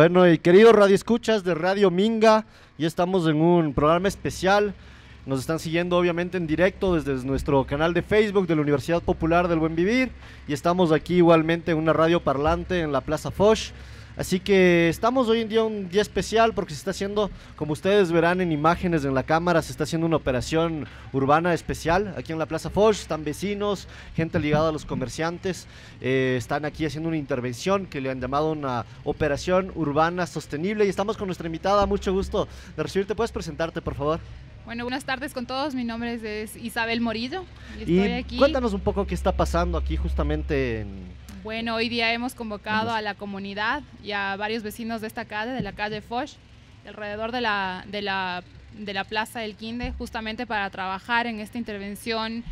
Bueno, y queridos Radio Escuchas de Radio Minga, ya estamos en un programa especial. Nos están siguiendo obviamente en directo desde nuestro canal de Facebook de la Universidad Popular del Buen Vivir y estamos aquí igualmente en una radio parlante en la Plaza Foch Así que estamos hoy en día un día especial porque se está haciendo, como ustedes verán en imágenes en la cámara, se está haciendo una operación urbana especial aquí en la Plaza Foch. Están vecinos, gente ligada a los comerciantes, eh, están aquí haciendo una intervención que le han llamado una operación urbana sostenible. Y estamos con nuestra invitada, mucho gusto de recibirte. ¿Puedes presentarte, por favor? Bueno, buenas tardes con todos. Mi nombre es, Isabel Morillo. Y, estoy aquí. cuéntanos un poco qué está pasando aquí justamente en bueno, hoy día hemos convocado a la comunidad y a varios vecinos de esta calle, de la calle Foch, alrededor de la, de la, de la Plaza del Quinde, justamente para trabajar en esta intervención,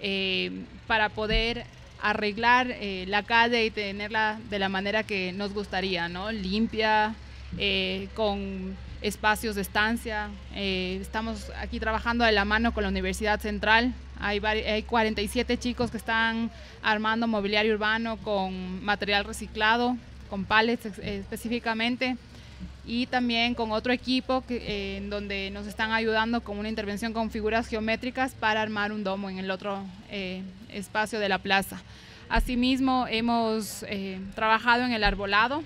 eh, para poder arreglar eh, la calle y tenerla de la manera que nos gustaría, ¿no? Limpia, eh, con espacios de estancia. estamos aquí trabajando de la mano con la Universidad Central, hay, 47 chicos que están armando mobiliario urbano con material reciclado, con pallets específicamente y también con otro equipo que, eh, en donde nos están ayudando con una intervención con figuras geométricas para armar un domo en el otro eh, espacio de la plaza. Asimismo, hemos eh, trabajado en el arbolado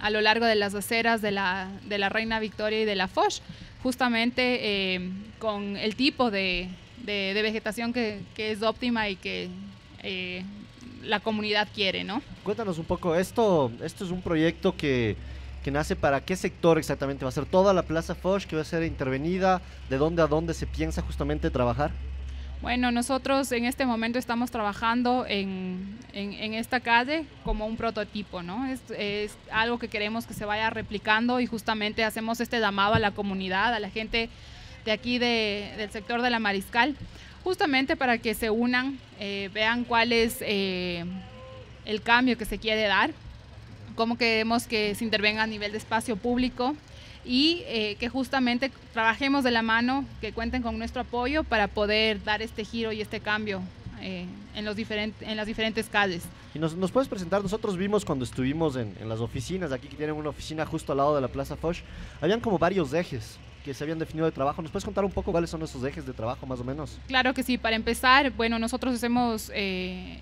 a lo largo de las aceras de la Reina Victoria y de la Foch, justamente con el tipo de, de, vegetación que, es óptima y que eh, la comunidad quiere, ¿no? Cuéntanos un poco, esto, esto es un proyecto que, que nace para qué sector exactamente, va a ser toda la Plaza Foch que va a ser intervenida, de dónde a dónde se piensa justamente trabajar. Bueno, nosotros en este momento estamos trabajando en, en, esta calle como un prototipo, ¿no? Es, es, algo que queremos que se vaya replicando y justamente hacemos este llamado a la comunidad, a la gente de aquí de, del sector de la Mariscal, justamente para que se unan, eh, vean cuál es eh, el cambio que se quiere dar, cómo queremos que se intervenga a nivel de espacio público y eh, que justamente trabajemos de la mano, que cuenten con nuestro apoyo para poder dar este giro y este cambio en, los en las diferentes calles. Y nos, nos, puedes presentar, nosotros vimos cuando estuvimos en, en las oficinas, aquí que tienen una oficina justo al lado de la Plaza Foch, habían como varios ejes que se habían definido de trabajo. ¿Nos puedes contar un poco cuáles son esos ejes de trabajo más o menos? Claro que sí, para empezar, bueno, nosotros hemos, eh,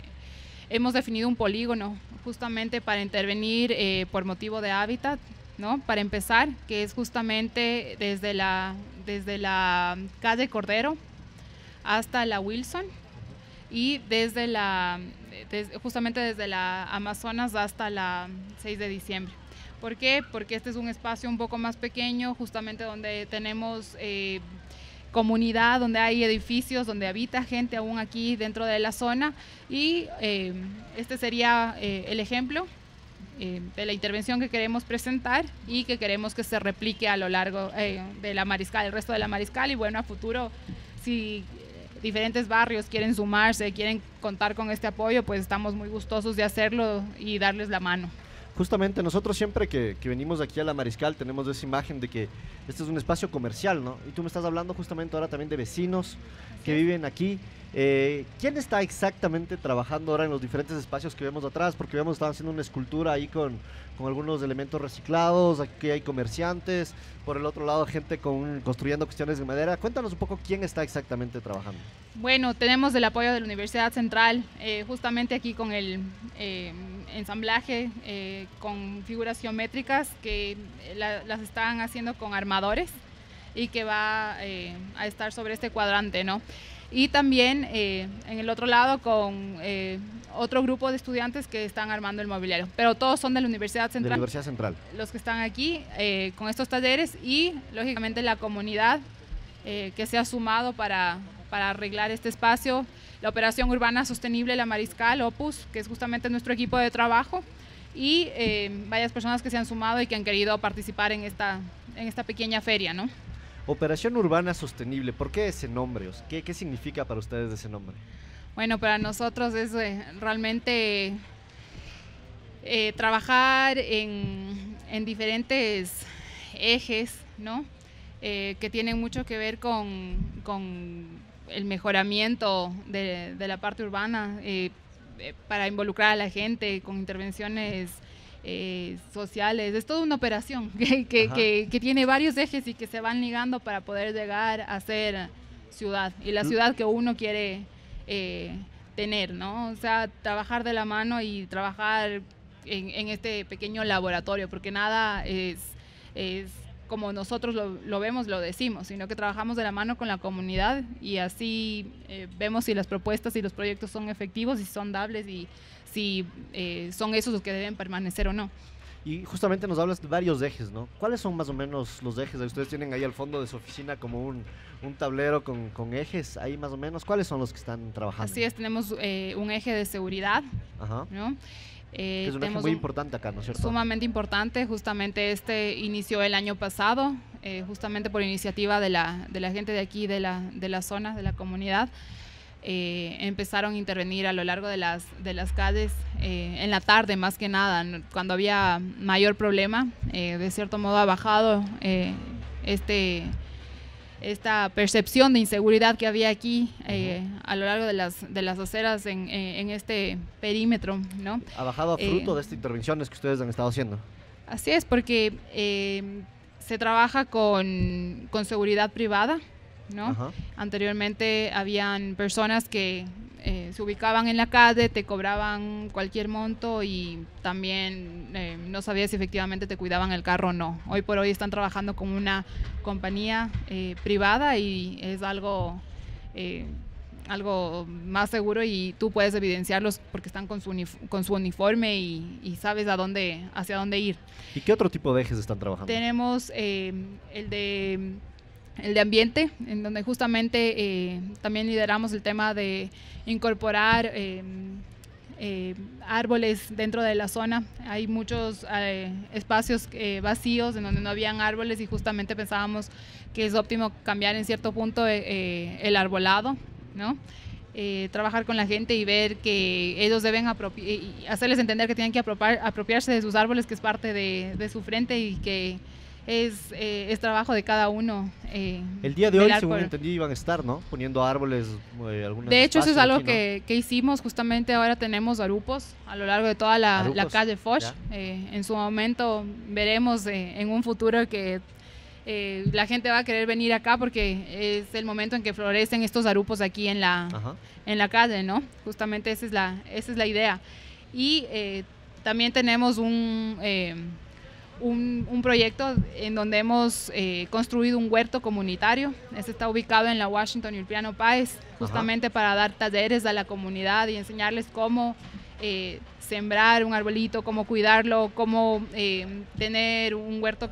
hemos definido un polígono justamente para intervenir eh, por motivo de hábitat, ¿no? Para empezar, que es justamente desde la, desde la calle Cordero hasta la Wilson y desde la, justamente desde la Amazonas hasta la 6 de diciembre. ¿Por qué? Porque este es un espacio un poco más pequeño, justamente donde tenemos eh, comunidad, donde hay edificios, donde habita gente aún aquí dentro de la zona. Y eh, este sería eh, el ejemplo de la intervención que queremos presentar y que queremos que se replique a lo largo de la mariscal, el resto de la mariscal. Y bueno, a futuro, si diferentes barrios quieren sumarse, quieren contar con este apoyo, pues estamos muy gustosos de hacerlo y darles la mano justamente nosotros siempre que, que, venimos aquí a la Mariscal tenemos esa imagen de que este es un espacio comercial, ¿no? Y tú me estás hablando justamente ahora también de vecinos que viven aquí eh, ¿Quién está exactamente trabajando ahora en los diferentes espacios que vemos atrás? Porque vemos, que están haciendo una escultura ahí con, algunos elementos reciclados, aquí hay comerciantes, por el otro lado gente con, construyendo cuestiones de madera. Cuéntanos un poco quién está exactamente trabajando. Bueno, tenemos el apoyo de la Universidad Central, eh, justamente aquí con el eh, ensamblaje con figuras geométricas que las están haciendo con armadores y que va a estar sobre este cuadrante, ¿no? y también eh, en el otro lado con eh, otro grupo de estudiantes que están armando el mobiliario. Pero todos son de la Universidad Central. De la Universidad Central. Los que están aquí eh, con estos talleres y, lógicamente, la comunidad que se ha sumado para, para arreglar este espacio. La Operación Urbana Sostenible, la Mariscal, Opus, que es justamente nuestro equipo de trabajo. Y varias personas que se han sumado y que han querido participar en esta, en esta pequeña feria, ¿no? Operación Urbana Sostenible, ¿por qué ese nombre? ¿Qué, qué significa para ustedes ese nombre? Bueno, para nosotros es eh, realmente eh, trabajar en, diferentes ejes, ¿no? Eh, que tienen mucho que ver con, el mejoramiento de, la parte urbana, para involucrar a la gente con intervenciones eh, sociales. Es toda una operación que, tiene varios ejes y que se van ligando para poder llegar a ser ciudad y la mm. ciudad que uno quiere eh, tener, ¿no? O sea, trabajar de la mano y trabajar en, este pequeño laboratorio, porque nada es, es como nosotros lo, vemos, lo decimos, sino que trabajamos de la mano con la comunidad y así eh, vemos si las propuestas y los proyectos son efectivos y son dables y si eh, son esos los que deben permanecer o no. Y justamente nos hablas de varios ejes, ¿no? ¿Cuáles son más o menos los ejes? Ustedes tienen ahí al fondo de su oficina como un, un tablero con, con, ejes, ahí más o menos. ¿Cuáles son los que están trabajando? Así es, tenemos eh, un eje de seguridad, Ajá. ¿no? Eh, es un eje muy importante acá, ¿no es cierto? Sumamente importante, justamente este inició el año pasado, justamente por iniciativa de la, de la gente de aquí, de la, de la zona, de la comunidad. Eh, empezaron a intervenir a lo largo de las, de las calles, eh, en la tarde más que nada, cuando había mayor problema. Eh, de cierto modo ha bajado este, esta percepción de inseguridad que había aquí a lo largo de las, de las aceras en, este perímetro. ¿no? ¿Ha bajado a fruto de estas intervenciones que ustedes han estado haciendo? Así es, porque se trabaja con seguridad privada, ¿no? Anteriormente habían personas que eh, se ubicaban en la calle, te cobraban cualquier monto y también eh, no sabías si efectivamente te cuidaban el carro o no. Hoy por hoy están trabajando con una compañía eh, privada y es algo, algo más seguro y tú puedes evidenciarlos porque están con su, con su uniforme y, y, sabes a dónde, hacia dónde ir. ¿Y qué otro tipo de ejes están trabajando? Tenemos el de el de ambiente, en donde justamente eh, también lideramos el tema de incorporar eh, eh, árboles dentro de la zona. Hay muchos espacios vacíos en donde no habían árboles y justamente pensábamos que es óptimo cambiar en cierto punto el arbolado, ¿no? trabajar con la gente y ver que ellos deben hacerles entender que tienen que apropiarse de sus árboles, que es parte de su frente y que es, eh, es trabajo de cada uno. Eh, el día de hoy, según entendí, iban a estar, ¿no? Poniendo árboles, eh, De hecho, eso es algo que, que, hicimos. Justamente ahora tenemos arupos a lo largo de toda la, calle Foch. en su momento veremos en un futuro que la gente va a querer venir acá porque es el momento en que florecen estos arupos aquí en la, en la calle, ¿no? Justamente esa es la, esa es la idea. Y también tenemos un, un, proyecto en donde hemos eh, construido un huerto comunitario. Este está ubicado en la Washington y el Piano Páez, justamente para dar talleres a la comunidad y enseñarles cómo eh, sembrar un arbolito, cómo cuidarlo, cómo eh, tener un huerto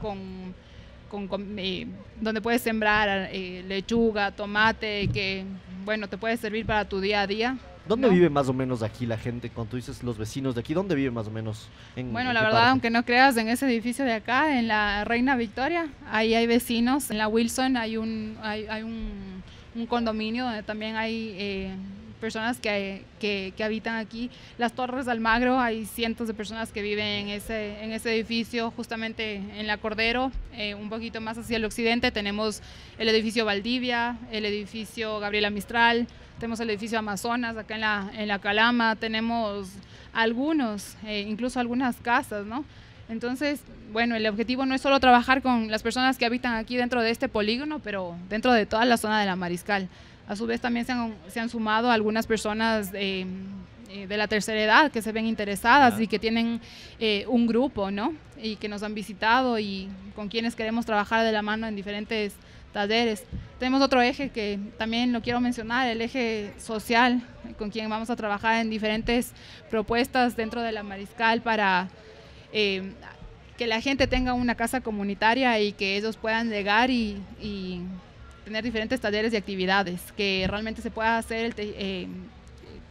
donde puedes sembrar lechuga, tomate, que bueno, te puede servir para tu día a día. ¿Dónde vive más o menos aquí la gente? Cuando tú dices los vecinos de aquí, ¿dónde vive más o menos? bueno, la verdad, aunque no creas, en ese edificio de acá, en la Reina Victoria, ahí hay vecinos. En la Wilson hay un, hay, un, condominio donde también hay... Eh, personas que, que, habitan aquí. Las Torres de Almagro, hay cientos de personas que viven en ese, en ese edificio, justamente en la Cordero, eh, un poquito más hacia el occidente tenemos el edificio Valdivia, el edificio Gabriela Mistral, tenemos el edificio Amazonas acá en la, Calama, tenemos algunos, eh, incluso algunas casas, ¿no? Entonces, bueno, el objetivo no es solo trabajar con las personas que habitan aquí dentro de este polígono, pero dentro de toda la zona de la Mariscal. A su vez también se han, sumado algunas personas eh, eh, de la tercera edad que se ven interesadas y que tienen un grupo, ¿no? Y que nos han visitado y con quienes queremos trabajar de la mano en diferentes talleres. Tenemos otro eje que también lo quiero mencionar, el eje social, con quien vamos a trabajar en diferentes propuestas dentro de la Mariscal para eh, que la gente tenga una casa comunitaria y que ellos puedan llegar y, tener diferentes talleres y actividades, que realmente se pueda hacer eh,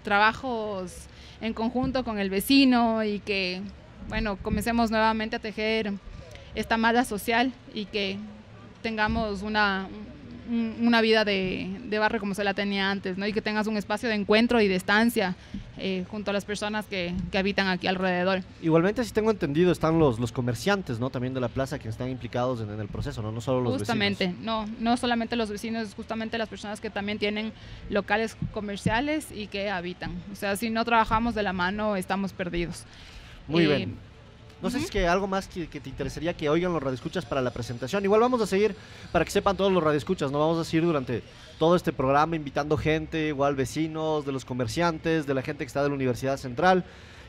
trabajos en conjunto con el vecino y que, bueno, comencemos nuevamente a tejer esta malla social y que tengamos una, una vida de, de, barrio como se la tenía antes, ¿no? Y que tengas un espacio de encuentro y de estancia eh, junto a las personas que, que, habitan aquí alrededor. Igualmente, si tengo entendido, están los, los comerciantes, ¿no? También de la plaza que están implicados en, el proceso, ¿no? No solo los justamente, vecinos. Justamente, no, no solamente los vecinos, justamente las personas que también tienen locales comerciales y que habitan. O sea, si no trabajamos de la mano, estamos perdidos. Muy eh, bien. No sé si es que algo más que, te interesaría que oigan los radioescuchas para la presentación. Igual vamos a seguir para que sepan todos los radioescuchas, ¿no? Vamos a seguir durante todo este programa invitando gente, igual vecinos, de los comerciantes, de la gente que está de la Universidad Central.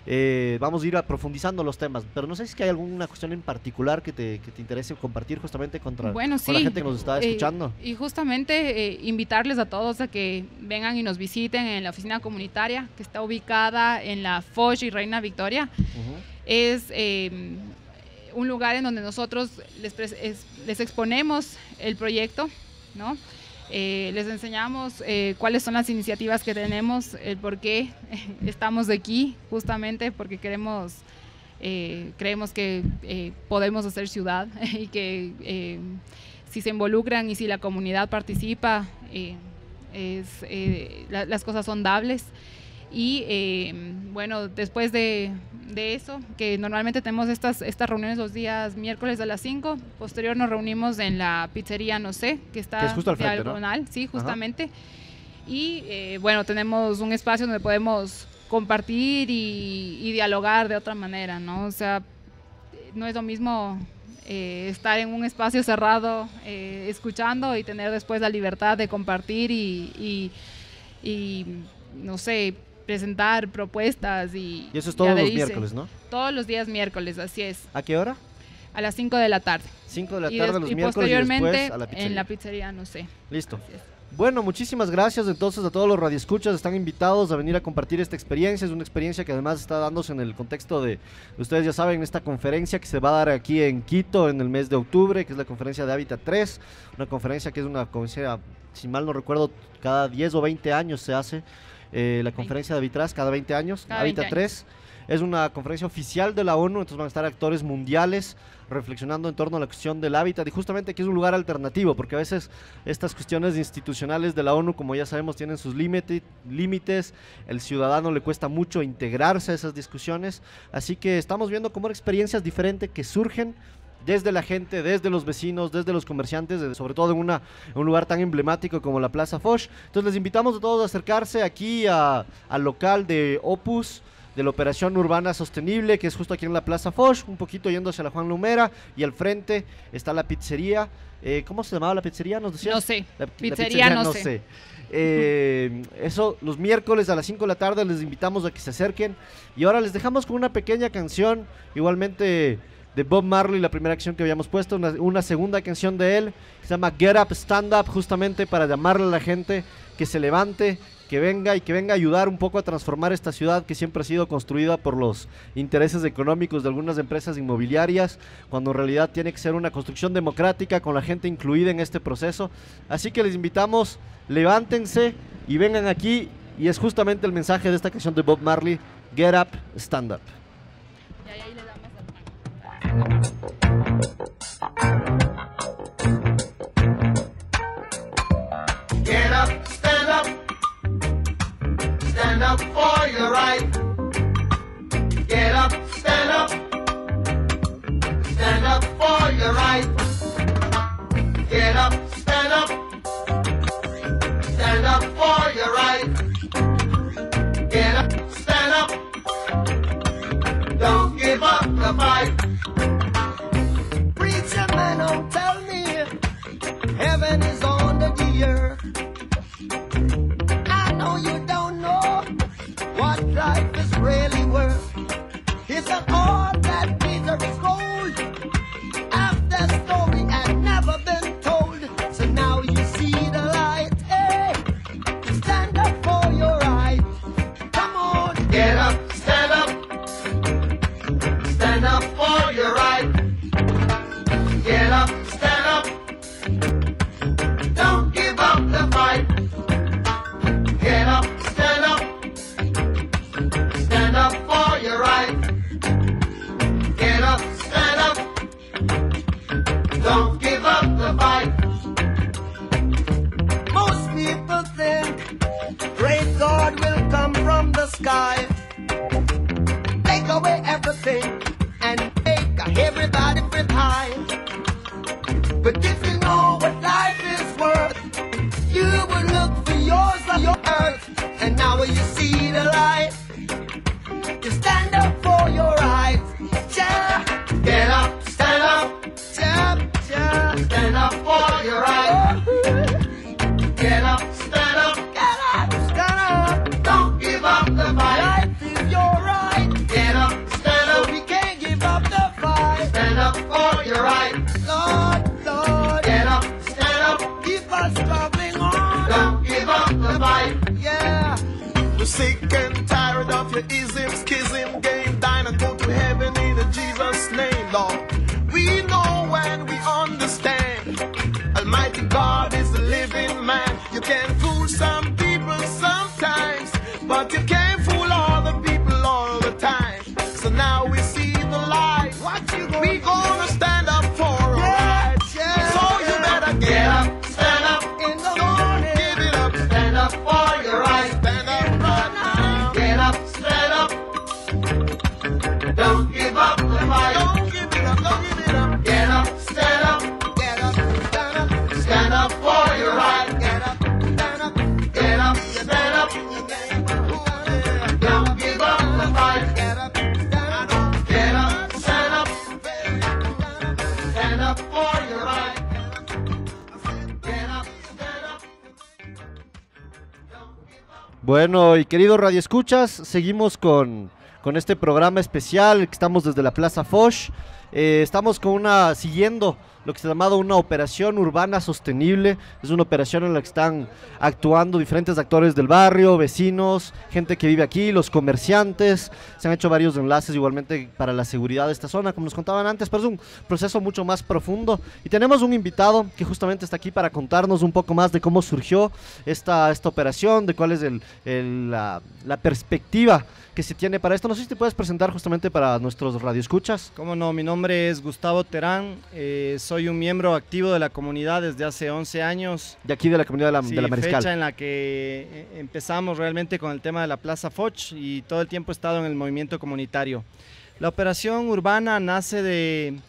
Eh, vamos a ir a profundizando los temas, pero no sé si es que hay alguna cuestión en particular que te, que te interese compartir justamente contra, bueno, con la gente que nos está eh, escuchando. y justamente eh, invitarles a todos a que vengan y nos visiten en la oficina comunitaria que está ubicada en la Foch y Reina Victoria es eh, un lugar en donde nosotros les, exponemos el proyecto, ¿no? Eh, les enseñamos eh, cuáles son las iniciativas que tenemos, el por qué estamos aquí, justamente porque queremos, creemos que podemos hacer ciudad y que si se involucran y si la comunidad participa, las cosas son dables. Y em, bueno, después de, eso, que normalmente tenemos estas, estas reuniones los días miércoles a las 5, posterior nos reunimos en la pizzería No sé, que está al sí, justamente. Y eh, bueno, tenemos un espacio donde podemos compartir y, dialogar de otra manera, ¿no? O sea, no es lo mismo eh, estar en un espacio cerrado eh, escuchando y tener después la libertad de compartir y no sé, presentar propuestas y... Y eso es todos los miércoles, ¿no? Todos los días miércoles, así es. ¿A qué hora? A las 5 de la tarde. 5 de la tarde los miércoles y después en la pizzería, no sé. Listo. Bueno, muchísimas gracias entonces a todos los radioescuchas. Están invitados a venir a compartir esta experiencia. Es una experiencia que además está dándose en el contexto de, ustedes ya saben, esta conferencia que se va a dar aquí en Quito en el mes de octubre, que es la conferencia de Hábitat 3. Una conferencia que es una conferencia, si mal no recuerdo, cada 10 o 20 años se hace eh, la conferencia de Vitras cada 20 años, Habitat 3. Es una conferencia oficial de la ONU, entonces van a estar actores mundiales reflexionando en torno a la cuestión del hábitat y justamente aquí es un lugar alternativo, porque a veces estas cuestiones institucionales de la ONU, como ya sabemos, tienen sus límites, el ciudadano le cuesta mucho integrarse a esas discusiones, así que estamos viendo cómo experiencias diferentes que surgen desde la gente, desde los vecinos, desde los comerciantes, sobre todo en, una, un lugar tan emblemático como la Plaza Foch. Entonces les invitamos a todos a acercarse aquí al local de Opus de la Operación Urbana Sostenible, que es justo aquí en la Plaza Foch, un poquito yéndose a la Juan Lumera, y al frente está la pizzería. Eh, ¿Cómo se llamaba la pizzería? ¿Nos decías? No sé. La, pizzería, no, sé. Eh, eso, los miércoles a las 5 de la tarde les invitamos a que se acerquen. Y ahora les dejamos con una pequeña canción, igualmente de Bob Marley, la primera acción que habíamos puesto, una, segunda canción de él, se llama Get Up, Stand Up, justamente para llamarle a la gente que se levante, que venga y que venga a ayudar un poco a transformar esta ciudad que siempre ha sido construida por los intereses económicos de algunas empresas inmobiliarias, cuando en realidad tiene que ser una construcción democrática con la gente incluida en este proceso. Así que les invitamos, levántense y vengan aquí y es justamente el mensaje de esta canción de Bob Marley, Get Up, Stand Up. Get up, stand up, stand up for your right. Get up, stand up, stand up for your right. Get up, stand up, stand up for your right. give up the fight. Preacher man, don't tell me heaven is on the earth. I know you don't know what life is really worth. It's an all querido Radio Escuchas, seguimos con, este programa especial que estamos desde la Plaza Foch. Eh, estamos con una siguiendo lo que se ha llamado una operación urbana sostenible. Es una operación en la que están actuando diferentes actores del barrio, vecinos, gente que vive aquí, los comerciantes. Se han hecho varios enlaces igualmente para la seguridad de esta zona, como nos contaban antes, pero es un proceso mucho más profundo. Y tenemos un invitado que justamente está aquí para contarnos un poco más de cómo surgió esta, esta operación, de cuál es la perspectiva que se tiene para esto. No sé si te puedes presentar justamente para nuestros radioescuchas. Cómo no, mi nombre es Gustavo Terán, eh, soy un miembro activo de la comunidad desde hace 11 años. De aquí de la comunidad de la, sí, fecha en la que eh, empezamos realmente con el tema de la Plaza Foch y todo el tiempo he estado en el movimiento comunitario. La operación urbana nace de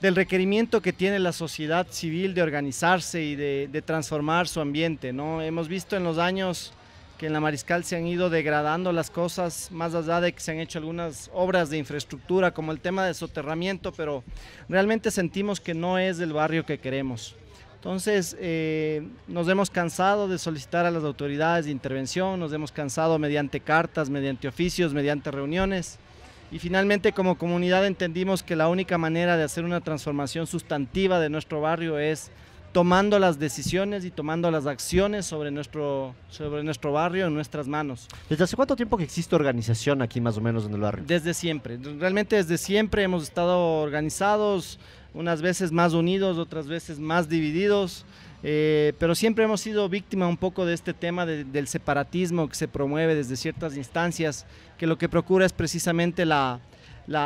del requerimiento que tiene la sociedad civil de organizarse y de, de transformar su ambiente. ¿no? Hemos visto en los años en la Mariscal se han ido degradando las cosas, más allá de que se han hecho algunas obras de infraestructura, como el tema de soterramiento, pero realmente sentimos que no es el barrio que queremos. Entonces, eh, nos hemos cansado de solicitar a las autoridades de intervención, nos hemos cansado mediante cartas, mediante oficios, mediante reuniones. Y finalmente como comunidad entendimos que la única manera de hacer una transformación sustantiva de nuestro barrio es tomando las decisiones y tomando las acciones sobre nuestro, sobre nuestro barrio en nuestras manos. ¿Desde hace cuánto tiempo que existe organización aquí más o menos en el barrio? Desde siempre, realmente desde siempre hemos estado organizados, unas veces más unidos, otras veces más divididos. Eh, pero siempre hemos sido víctima un poco de este tema del separatismo que se promueve desde ciertas instancias, que lo que procura es precisamente la,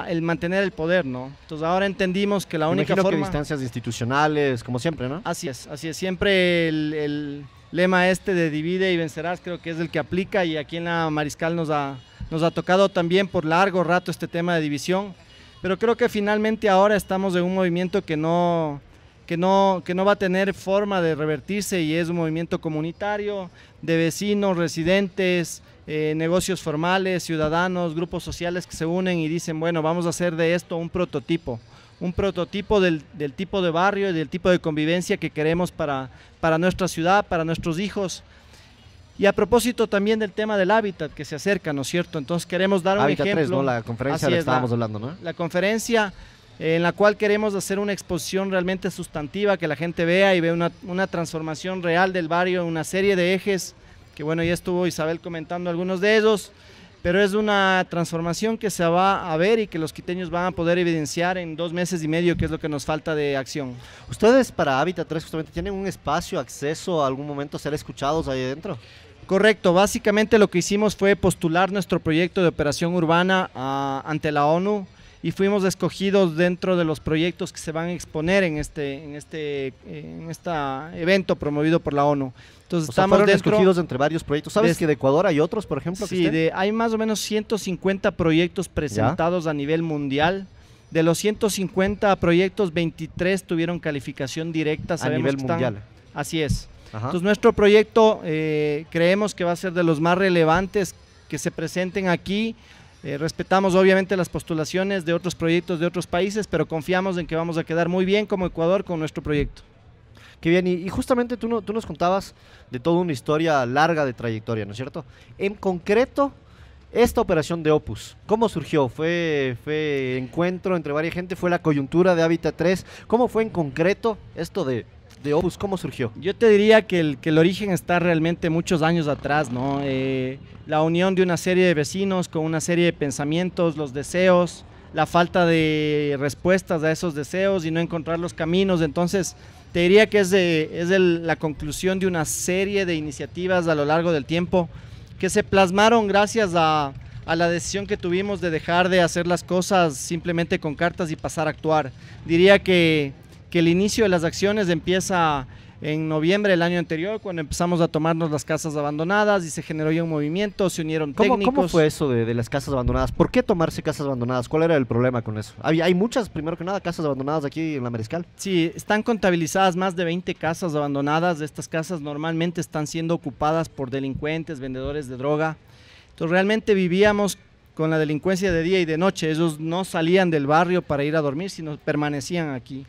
el mantener el poder, ¿no? Entonces ahora entendimos que la única forma... Que distancias institucionales, como siempre, ¿no? Así es, así es. Siempre el, lema este de divide y vencerás creo que es el que aplica y aquí en la Mariscal nos ha, nos ha tocado también por largo rato este tema de división, pero creo que finalmente ahora estamos en un movimiento que no... Que no, que no va a tener forma de revertirse y es un movimiento comunitario de vecinos, residentes, eh, negocios formales, ciudadanos, grupos sociales que se unen y dicen, bueno, vamos a hacer de esto un prototipo, un prototipo del, del tipo de barrio y del tipo de convivencia que queremos para, para nuestra ciudad, para nuestros hijos, y a propósito también del tema del hábitat que se acerca, ¿no es cierto? Entonces queremos dar un ejemplo. ¿no? La conferencia la estábamos hablando, ¿no? La conferencia eh, en la cual queremos hacer una exposición realmente sustantiva, que la gente vea y vea una, una transformación real del barrio, una serie de ejes que bueno, ya estuvo Isabel comentando algunos de ellos, pero es una transformación que se va a ver y que los quiteños van a poder evidenciar en dos meses y medio, que es lo que nos falta de acción. Ustedes para Hábitat 3 justamente tienen un espacio, acceso, a algún momento ser escuchados ahí adentro. Correcto, básicamente lo que hicimos fue postular nuestro proyecto de operación urbana ah, ante la ONU y fuimos escogidos dentro de los proyectos que se van a exponer en este en este en esta evento promovido por la ONU. Entonces estamos escogidos entre varios proyectos. ¿Sabes que de Ecuador hay otros, por ejemplo? Sí, de, hay más o menos 150 proyectos presentados a nivel mundial. De los 150 proyectos, 23 tuvieron calificación directa. a nivel mundial. así es. Entonces nuestro proyecto eh, creemos que va a ser de los más relevantes que se presenten aquí eh, respetamos obviamente las postulaciones de otros proyectos de otros países, pero confiamos en que vamos a quedar muy bien como Ecuador con nuestro proyecto. Qué bien, y, justamente tú, tú nos contabas de toda una historia larga de trayectoria, ¿no es cierto? En concreto, esta operación de Opus, ¿cómo surgió? ¿Fue, fue encuentro entre varias gente? ¿Fue la coyuntura de Hábitat 3? ¿Cómo fue en concreto esto de de Opus, ¿cómo surgió? Yo te diría que el, que el origen está realmente muchos años atrás, ¿no? Eh, la unión de una serie de vecinos con una serie de pensamientos, los deseos, la falta de respuestas a esos deseos y no encontrar los caminos. Entonces, te diría que es, de, es la conclusión de una serie de iniciativas a lo largo del tiempo que se plasmaron gracias a, a la decisión que tuvimos de dejar de hacer las cosas simplemente con cartas y pasar a actuar. Diría que que el inicio de las acciones empieza en noviembre del año anterior, cuando empezamos a tomarnos las casas abandonadas y se generó ya un movimiento, se unieron técnicos. ¿Cómo fue eso de, las casas abandonadas? ¿Por qué tomarse casas abandonadas? ¿Cuál era el problema con eso? Hay, hay muchas, primero que nada, casas abandonadas aquí en la Mariscal. Sí, están contabilizadas más de 20 casas abandonadas. Estas casas normalmente están siendo ocupadas por delincuentes, vendedores de droga. Entonces realmente vivíamos con la delincuencia de día y de noche. Ellos no salían del barrio para ir a dormir, sino permanecían aquí.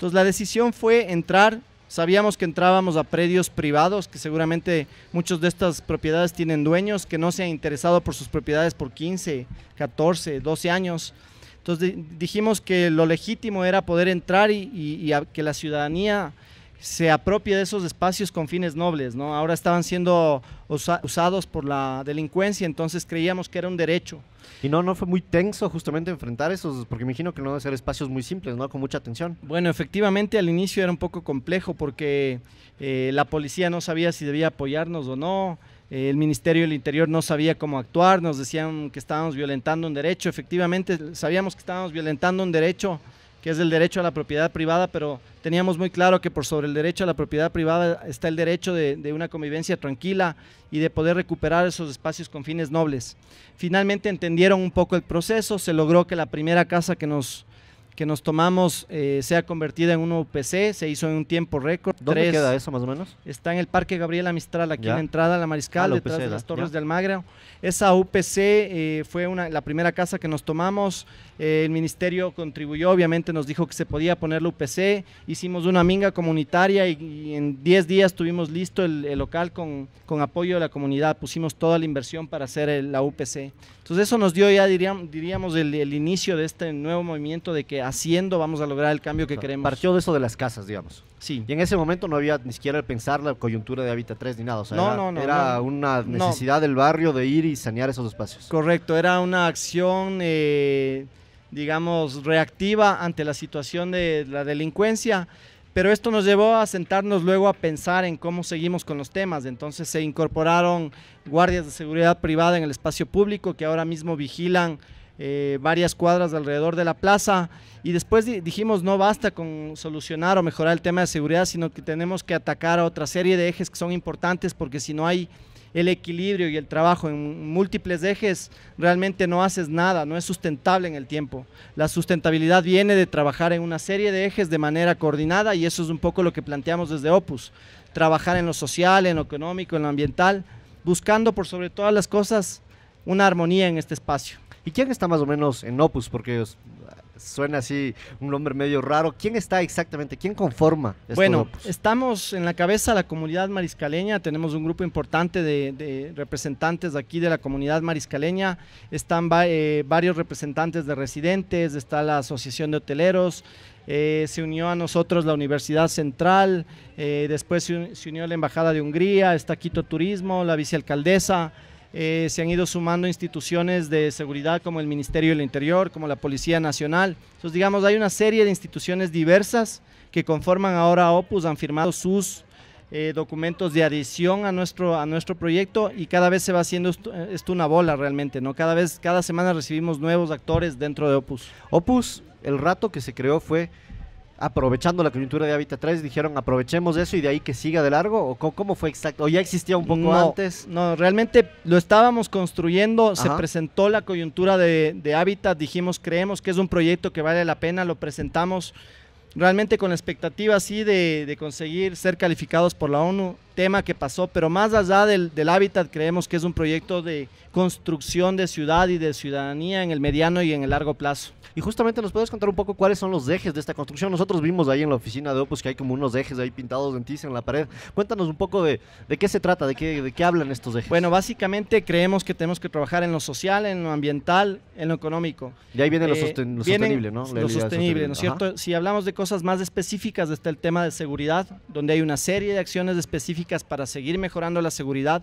Entonces la decisión fue entrar, sabíamos que entrábamos a predios privados, que seguramente muchas de estas propiedades tienen dueños que no se han interesado por sus propiedades por 15, 14, 12 años. Entonces dijimos que lo legítimo era poder entrar y, y que la ciudadanía se apropie de esos espacios con fines nobles, ¿no? Ahora estaban siendo usados por la delincuencia, entonces creíamos que era un derecho. Y no, no fue muy tenso justamente enfrentar esos, porque me imagino que no deben ser espacios muy simples, ¿no? Con mucha atención. Bueno, efectivamente al inicio era un poco complejo porque eh, la policía no sabía si debía apoyarnos o no, eh, el Ministerio del Interior no sabía cómo actuar, nos decían que estábamos violentando un derecho, efectivamente sabíamos que estábamos violentando un derecho, que es el derecho a la propiedad privada, pero teníamos muy claro que por sobre el derecho a la propiedad privada está el derecho de, de, una convivencia tranquila y de poder recuperar esos espacios con fines nobles. Finalmente entendieron un poco el proceso, se logró que la primera casa que nos que nos tomamos eh, sea convertida en un UPC, se hizo en un tiempo récord. ¿Dónde queda eso más o menos? Está en el Parque Gabriela Mistral, aquí en la entrada a la Mariscal, ah, detrás de las Torres del de Almagro. Esa UPC eh, fue una, la primera casa que nos tomamos, eh, el ministerio contribuyó, obviamente nos dijo que se podía poner la UPC, hicimos una minga comunitaria y, en 10 días tuvimos listo el, local con, con, apoyo de la comunidad, pusimos toda la inversión para hacer la UPC. Entonces eso nos dio ya diríamos, diríamos el inicio de este nuevo movimiento de que haciendo vamos a lograr el cambio que queremos. Partió de eso de las casas, digamos. Sí. Y en ese momento no había ni siquiera el pensar la coyuntura de Hábitat 3 ni nada. O sea, no, era, no, no, era una necesidad del barrio de ir y sanear esos espacios. Correcto, era una acción, eh, digamos, reactiva ante la situación de la delincuencia. Pero esto nos llevó a sentarnos luego a pensar en cómo seguimos con los temas. Entonces se incorporaron guardias de seguridad privada en el espacio público que ahora mismo vigilan eh, varias cuadras alrededor de la plaza. Y después dijimos, no basta con solucionar o mejorar el tema de seguridad, sino que tenemos que atacar a otra serie de ejes que son importantes, porque si no hay el equilibrio y el trabajo en múltiples ejes, realmente no haces nada, no es sustentable en el tiempo. La sustentabilidad viene de trabajar en una serie de ejes de manera coordinada y eso es un poco lo que planteamos desde Opus, trabajar en lo social, en lo económico, en lo ambiental, buscando por sobre todas las cosas una armonía en este espacio. ¿Y quién está más o menos en Opus? Porque suena así un nombre medio raro. ¿Quién está exactamente? ¿Quién conforma? bueno, estamos en la cabeza de la comunidad mariscaleña. Tenemos un grupo importante de, representantes de aquí de la comunidad mariscaleña. Están eh, varios representantes de residentes, está la Asociación de Hoteleros. Eh, se unió a nosotros la Universidad Central, eh, después se unió la Embajada de Hungría, está Quito Turismo, la vicealcaldesa, eh, se han ido sumando instituciones de seguridad como el Ministerio del Interior, como la Policía Nacional. Entonces, digamos, hay una serie de instituciones diversas que conforman ahora Opus, han firmado sus eh, documentos de adición a nuestro, a nuestro proyecto y cada vez se va haciendo esto, una bola realmente, ¿no? Cada vez, cada semana recibimos nuevos actores dentro de Opus. Opus, el rato que se creó fue aprovechando la coyuntura de Hábitat 3, dijeron aprovechemos eso y de ahí que siga de largo? ¿O cómo fue exacto? ¿O ya existía un poco antes? No, realmente lo estábamos construyendo, se presentó la coyuntura de, Hábitat, dijimos creemos que es un proyecto que vale la pena, lo presentamos realmente con la expectativa así de conseguir ser calificados por la ONU tema que pasó, pero más allá del, hábitat, creemos que es un proyecto de construcción de ciudad y de ciudadanía en el mediano y en el largo plazo. Y justamente nos puedes contar un poco cuáles son los ejes de esta construcción. Nosotros vimos ahí en la oficina de Opus que hay como unos ejes ahí pintados en tiza en la pared. Cuéntanos un poco de, qué se trata, de qué, de qué hablan estos ejes. Bueno, básicamente creemos que tenemos que trabajar en lo social, en lo ambiental, en lo económico. Y ahí viene lo, eh, sostenible, ¿no? lo sostenible, ¿no es cierto? Si hablamos de cosas más específicas, está el tema de seguridad, donde hay una serie de acciones específicas para seguir mejorando la seguridad.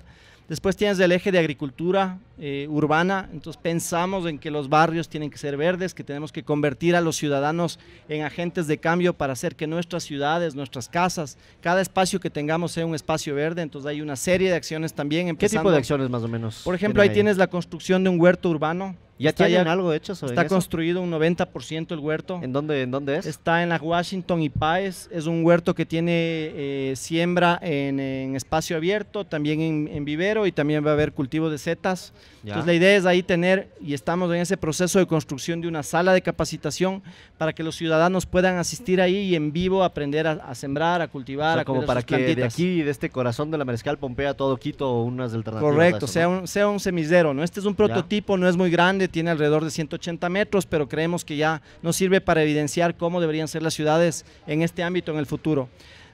Después tienes el eje de agricultura eh, urbana, entonces pensamos en que los barrios tienen que ser verdes, que tenemos que convertir a los ciudadanos en agentes de cambio para hacer que nuestras ciudades, nuestras casas, cada espacio que tengamos sea un espacio verde, entonces hay una serie de acciones también. ¿Qué tipo de acciones más o menos? Por ejemplo, ahí tienes la construcción de un huerto urbano, ¿Ya está hayan algo hecho sobre Está construido un 90% el huerto. ¿En dónde, ¿En dónde es? Está en la Washington y Páez. Es un huerto que tiene eh, siembra en, espacio abierto, también en vivero y también va a haber cultivo de setas. Entonces la idea es ahí tener, y estamos en ese proceso de construcción de una sala de capacitación para que los ciudadanos puedan asistir ahí y en vivo aprender a, sembrar, a cultivar, a sea, a como para que de aquí, de este corazón de la Mariscal Pompea, todo Quito, unas alternativas. Correcto, sea, un, sea un ¿no? Este es un prototipo, no es muy grande, tiene alrededor de 180 metros, pero creemos que ya nos sirve para evidenciar cómo deberían ser las ciudades en este ámbito en el futuro.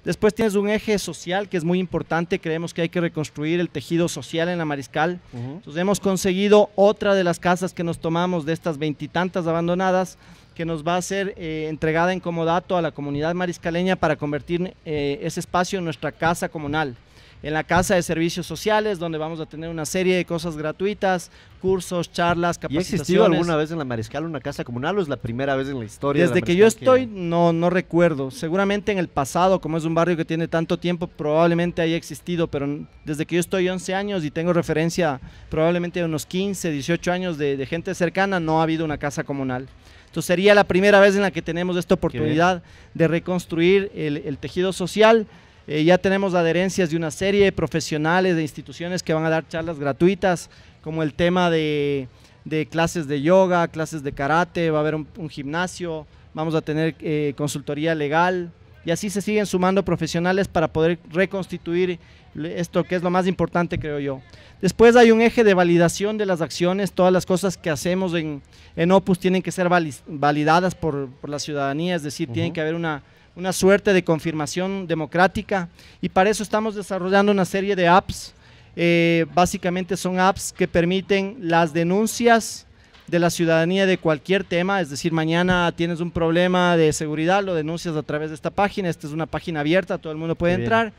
Después tienes un eje social que es muy importante. Creemos que hay que reconstruir el tejido social en la Mariscal. Entonces hemos conseguido otra de las casas que nos tomamos de estas veintitantas abandonadas que nos va a ser eh, entregada en comodato a la comunidad mariscaleña para convertir eh, ese espacio en nuestra casa comunal en la Casa de Servicios Sociales, donde vamos a tener una serie de cosas gratuitas, cursos, charlas, capacitaciones. ha existido alguna vez en la Mariscal una casa comunal o es la primera vez en la historia? Desde que yo estoy, no, no recuerdo. Seguramente en el pasado, como es un barrio que tiene tanto tiempo, probablemente haya existido, pero desde que yo estoy 11 años y tengo referencia probablemente de unos 15, 18 años de, gente cercana, no ha habido una casa comunal. Entonces sería la primera vez en la que tenemos esta oportunidad de reconstruir el, el tejido social eh, ya tenemos adherencias de una serie de profesionales, de instituciones que van a dar charlas gratuitas, como el tema de, clases de yoga, clases de karate, va a haber un, gimnasio, vamos a tener eh, consultoría legal. Y así se siguen sumando profesionales para poder reconstituir esto que es lo más importante, creo yo. Después hay un eje de validación de las acciones, todas las cosas que hacemos en, Opus tienen que ser validadas por, la ciudadanía, es decir, tiene tienen que haber una, una suerte de confirmación democrática y para eso estamos desarrollando una serie de apps. Eh, básicamente son apps que permiten las denuncias de la ciudadanía de cualquier tema, es decir, mañana tienes un problema de seguridad, lo denuncias a través de esta página, esta es una página abierta, todo el mundo puede entrar.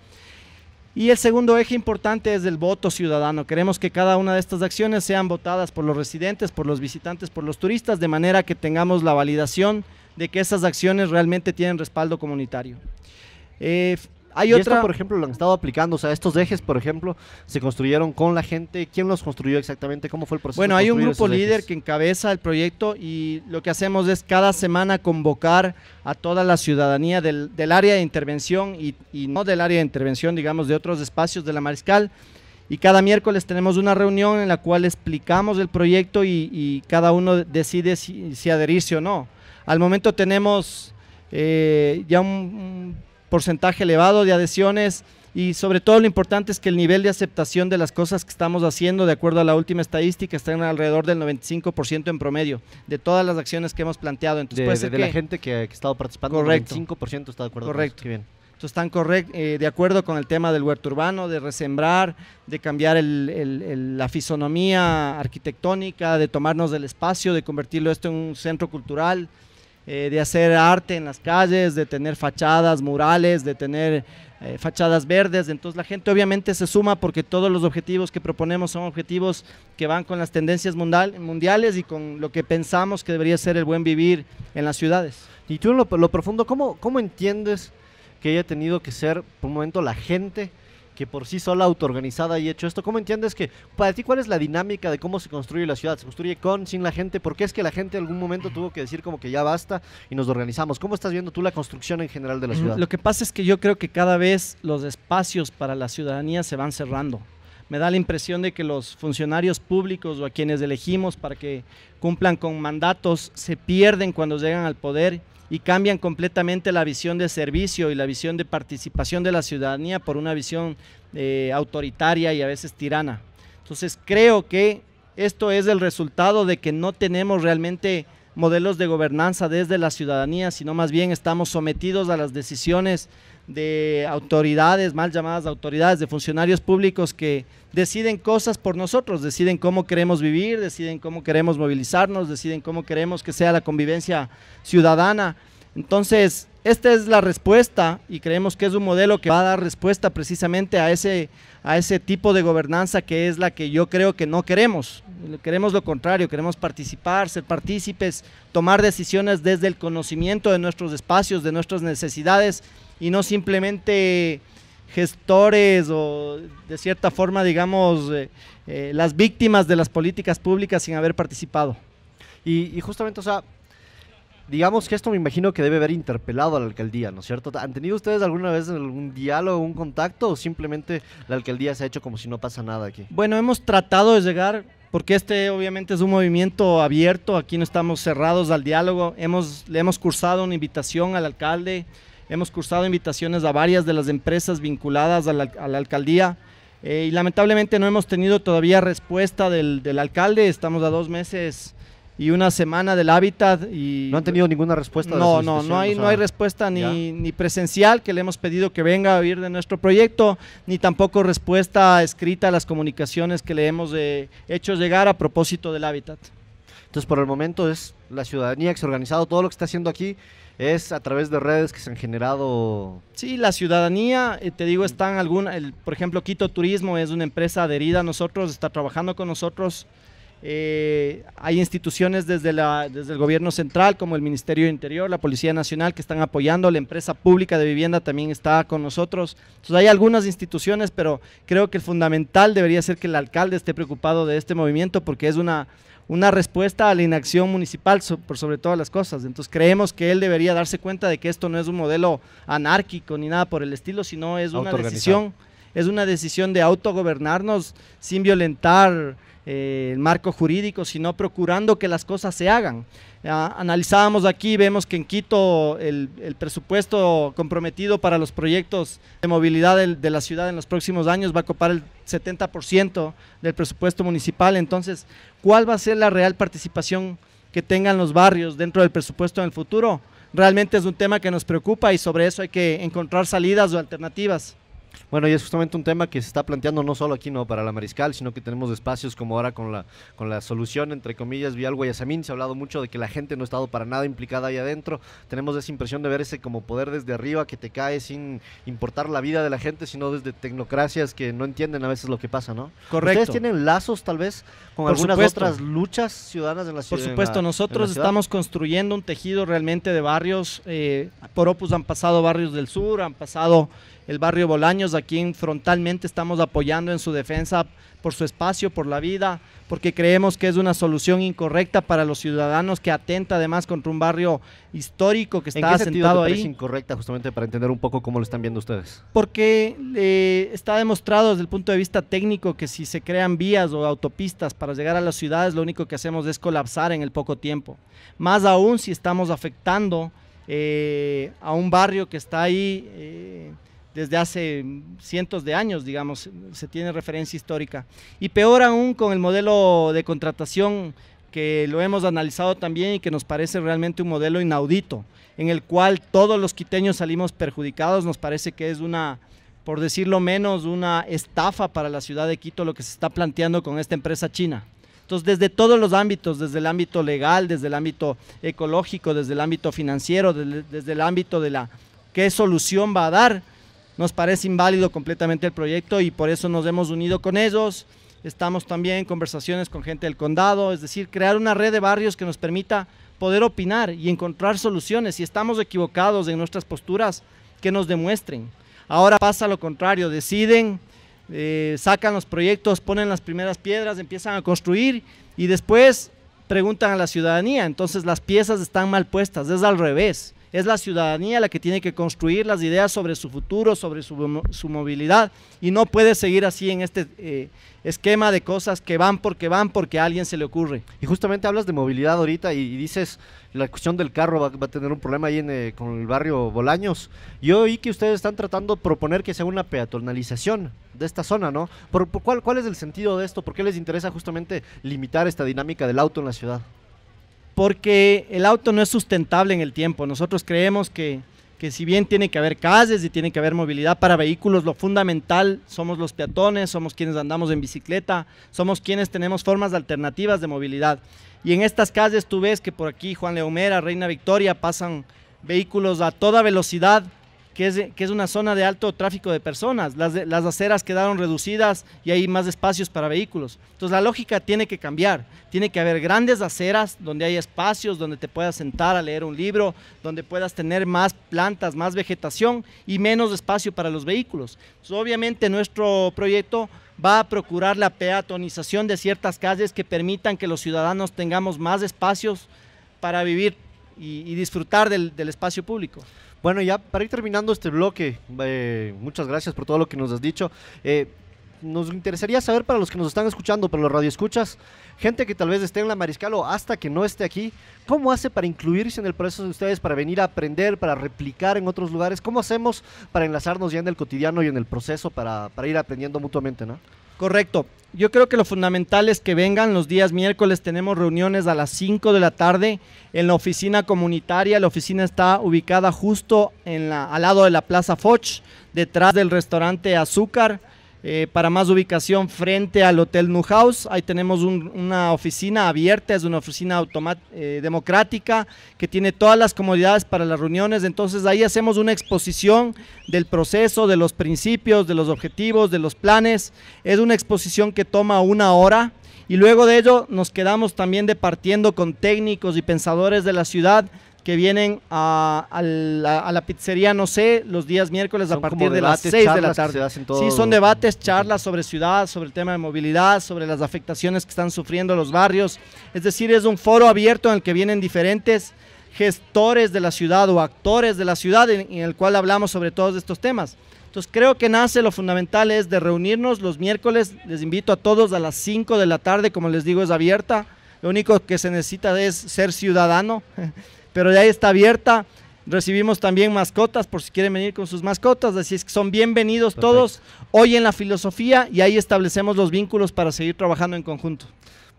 Y el segundo eje importante es el voto ciudadano. Queremos que cada una de estas acciones sean votadas por los residentes, por los visitantes, por los turistas, de manera que tengamos la validación de que esas acciones realmente tienen respaldo comunitario. Eh, hay otra, por ejemplo, lo han estado aplicando. O sea, estos ejes, por ejemplo, se construyeron con la gente. ¿Quién los construyó exactamente? ¿Cómo fue el proceso? Bueno, hay un grupo líder que encabeza el proyecto y lo que hacemos es cada semana convocar a toda la ciudadanía del, área de intervención y, no del área de intervención, digamos, de otros espacios de la Mariscal. Y cada miércoles tenemos una reunión en la cual explicamos el proyecto y, cada uno decide si, si adherirse o no. Al momento tenemos eh, ya un, porcentaje elevado de adhesiones y sobre todo lo importante es que el nivel de aceptación de las cosas que estamos haciendo, de acuerdo a la última estadística, está en alrededor del 95% en promedio de todas las acciones que hemos planteado. Entonces, de, puede de la gente que, ha estado participando, correcto, el 95% está de acuerdo. Correcto. bien. Entonces, están correct, eh, de acuerdo con el tema del huerto urbano, de resembrar, de cambiar la fisonomía arquitectónica, de tomarnos del espacio, de convertirlo esto en un centro cultural, eh, de hacer arte en las calles, de tener fachadas murales, de tener eh, fachadas verdes. Entonces la gente obviamente se suma porque todos los objetivos que proponemos son objetivos que van con las tendencias mundial, mundiales y con lo que pensamos que debería ser el buen vivir en las ciudades. Y tú en lo, profundo, ¿cómo, ¿cómo entiendes que haya tenido que ser por un momento la gente? que por sí sola autoorganizada y hecho esto. ¿Cómo entiendes que para ti cuál es la dinámica de cómo se construye la ciudad? ¿Se construye con, sin la gente? ¿Por qué es que la gente en algún momento tuvo que decir como que ya basta y nos organizamos? ¿Cómo estás viendo tú la construcción en general de la mm, ciudad? Lo que pasa es que yo creo que cada vez los espacios para la ciudadanía se van cerrando. Me da la impresión de que los funcionarios públicos o a quienes elegimos para que cumplan con mandatos se pierden cuando llegan al poder y cambian completamente la visión de servicio y la visión de participación de la ciudadanía por una visión eh, autoritaria y a veces tirana. Entonces creo que esto es el resultado de que no tenemos realmente modelos de gobernanza desde la ciudadanía, sino más bien estamos sometidos a las decisiones de autoridades, mal llamadas autoridades, de funcionarios públicos que deciden cosas por nosotros, deciden cómo queremos vivir, deciden cómo queremos movilizarnos, deciden cómo queremos que sea la convivencia ciudadana. Entonces, esta es la respuesta y creemos que es un modelo que va a dar respuesta precisamente a ese, a ese tipo de gobernanza que es la que yo creo que no queremos. Queremos lo contrario, queremos participar, ser partícipes, tomar decisiones desde el conocimiento de nuestros espacios, de nuestras necesidades y no simplemente gestores o de cierta forma, digamos, eh, eh, las víctimas de las políticas públicas sin haber participado. Y, justamente, o sea, digamos que esto me imagino que debe haber interpelado a la alcaldía, ¿no es cierto? ¿Han tenido ustedes alguna vez algún diálogo, un contacto o simplemente la alcaldía se ha hecho como si no pasa nada aquí? Bueno, hemos tratado de llegar, porque este obviamente es un movimiento abierto, aquí no estamos cerrados al diálogo, hemos, le hemos cursado una invitación al alcalde Hemos cursado invitaciones a varias de las empresas vinculadas a la, alcaldía eh, y lamentablemente no hemos tenido todavía respuesta del, alcalde. Estamos a dos meses y una semana del hábitat y... No han tenido ninguna respuesta. No, no, no hay, no hay respuesta ni, ni, presencial que le hemos pedido que venga a oír de nuestro proyecto, ni tampoco respuesta escrita a las comunicaciones que le hemos eh, hecho llegar a propósito del hábitat. Entonces, por el momento es la ciudadanía que se ha organizado, todo lo que está haciendo aquí es a través de redes que se han generado. Sí, la ciudadanía, eh, te digo, mm. están algunas por ejemplo, Quito Turismo es una empresa adherida a nosotros, está trabajando con nosotros. Eh, hay instituciones desde, la, desde el gobierno central, como el Ministerio de Interior, la Policía Nacional, que están apoyando. La empresa pública de vivienda también está con nosotros. Entonces, hay algunas instituciones, pero creo que el fundamental debería ser que el alcalde esté preocupado de este movimiento porque es una una respuesta a la inacción municipal por sobre todas las cosas. Entonces creemos que él debería darse cuenta de que esto no es un modelo anárquico ni nada por el estilo, sino es una decisión, es una decisión de autogobernarnos sin violentar eh, el marco jurídico, sino procurando que las cosas se hagan analizábamos aquí, vemos que en Quito el, presupuesto comprometido para los proyectos de movilidad de, la ciudad en los próximos años va a ocupar el 70% del presupuesto municipal. Entonces, ¿cuál va a ser la real participación que tengan los barrios dentro del presupuesto en el futuro? Realmente es un tema que nos preocupa y sobre eso hay que encontrar salidas o alternativas. Bueno, y es justamente un tema que se está planteando no solo aquí no para la Mariscal, sino que tenemos espacios como ahora con la, con la solución, entre comillas, Vial Guayasamín. Se ha hablado mucho de que la gente no ha estado para nada implicada ahí adentro. Tenemos esa impresión de ver ese como poder desde arriba que te cae sin importar la vida de la gente, sino desde tecnocracias que no entienden a veces lo que pasa, ¿no? Correcto. ¿Ustedes tienen lazos tal vez con algunas otras luchas ciudadanas en la ciudad? Por supuesto, nosotros estamos construyendo un tejido realmente de barrios. Eh, por Opus han pasado barrios del sur, han pasado el barrio Bolaños, a quien frontalmente estamos apoyando en su defensa por su espacio, por la vida, porque creemos que es una solución incorrecta para los ciudadanos que atenta además contra un barrio histórico que está ¿En Es incorrecta justamente para entender un poco cómo lo están viendo ustedes. Porque eh, está demostrado desde el punto de vista técnico que si se crean vías o autopistas para llegar a las ciudades, lo único que hacemos es colapsar en el poco tiempo. Más aún si estamos afectando eh, a un barrio que está ahí eh, desde hace cientos de años, digamos, se tiene referencia histórica. Y peor aún con el modelo de contratación que lo hemos analizado también y que nos parece realmente un modelo inaudito, en el cual todos los quiteños salimos perjudicados, nos parece que es una, por decirlo menos, una estafa para la ciudad de Quito lo que se está planteando con esta empresa china. Entonces, desde todos los ámbitos, desde el ámbito legal, desde el ámbito ecológico, desde el ámbito financiero, desde, el ámbito de la qué solución va a dar, nos parece inválido completamente el proyecto y por eso nos hemos unido con ellos. Estamos también en conversaciones con gente del condado, es decir, crear una red de barrios que nos permita poder opinar y encontrar soluciones. Si estamos equivocados en nuestras posturas, que nos demuestren. Ahora pasa lo contrario, deciden, eh, sacan los proyectos, ponen las primeras piedras, empiezan a construir y después preguntan a la ciudadanía. Entonces las piezas están mal puestas, es al revés es la ciudadanía la que tiene que construir las ideas sobre su futuro, sobre su, movilidad, y no puede seguir así en este eh, esquema de cosas que van porque van, porque a alguien se le ocurre. Y justamente hablas de movilidad ahorita y, dices, la cuestión del carro va, a tener un problema ahí en, eh, con el barrio Bolaños. Yo oí que ustedes están tratando de proponer que sea una peatonalización de esta zona, ¿no? cuál, ¿Cuál es el sentido de esto? ¿Por qué les interesa justamente limitar esta dinámica del auto en la ciudad? porque el auto no es sustentable en el tiempo. Nosotros creemos que, si bien tiene que haber calles y tiene que haber movilidad para vehículos, lo fundamental somos los peatones, somos quienes andamos en bicicleta, somos quienes tenemos formas alternativas de movilidad. Y en estas calles tú ves que por aquí Juan Leomera, Reina Victoria, pasan vehículos a toda velocidad que es, una zona de alto tráfico de personas. Las, aceras quedaron reducidas y hay más espacios para vehículos. Entonces la lógica tiene que cambiar. Tiene que haber grandes aceras donde hay espacios, donde te puedas sentar a leer un libro, donde puedas tener más plantas, más vegetación y menos espacio para los vehículos. obviamente nuestro proyecto va a procurar la peatonización de ciertas calles que permitan que los ciudadanos tengamos más espacios para vivir y, disfrutar del, del espacio público. Bueno, ya para ir terminando este bloque, eh, muchas gracias por todo lo que nos has dicho. Eh, nos interesaría saber para los que nos están escuchando, para los radioescuchas, gente que tal vez esté en la Mariscal o hasta que no esté aquí, ¿cómo hace para incluirse en el proceso de ustedes, para venir a aprender, para replicar en otros lugares? ¿Cómo hacemos para enlazarnos ya en el cotidiano y en el proceso para, para ir aprendiendo mutuamente, no? Correcto. Yo creo que lo fundamental es que vengan los días miércoles. Tenemos reuniones a las 5 de la tarde en la oficina comunitaria. La oficina está ubicada justo en la, al lado de la Plaza Foch, detrás del restaurante Azúcar. Eh, para más ubicación, frente al Hotel New House, ahí tenemos una oficina abierta, es una oficina eh, democrática que tiene todas las comodidades para las reuniones. Entonces ahí hacemos una exposición del proceso, de los principios, de los objetivos, de los planes. Es una exposición que toma una hora. Y luego de ello nos quedamos también departiendo con técnicos y pensadores de la ciudad que vienen a, la, pizzería, no sé, los días miércoles a partir de las 6 de la tarde. Sí, son debates, charlas sobre ciudad, sobre el tema de movilidad, sobre las afectaciones que están sufriendo los barrios. Es decir, es un foro abierto en el que vienen diferentes gestores de la ciudad o actores de la ciudad en, en el cual hablamos sobre todos estos temas. Entonces creo que nace lo fundamental es de reunirnos los miércoles, les invito a todos a las 5 de la tarde, como les digo es abierta, lo único que se necesita es ser ciudadano, pero ya está abierta. Recibimos también mascotas por si quieren venir con sus mascotas, así es que son bienvenidos todos hoy en la filosofía y ahí establecemos los vínculos para seguir trabajando en conjunto.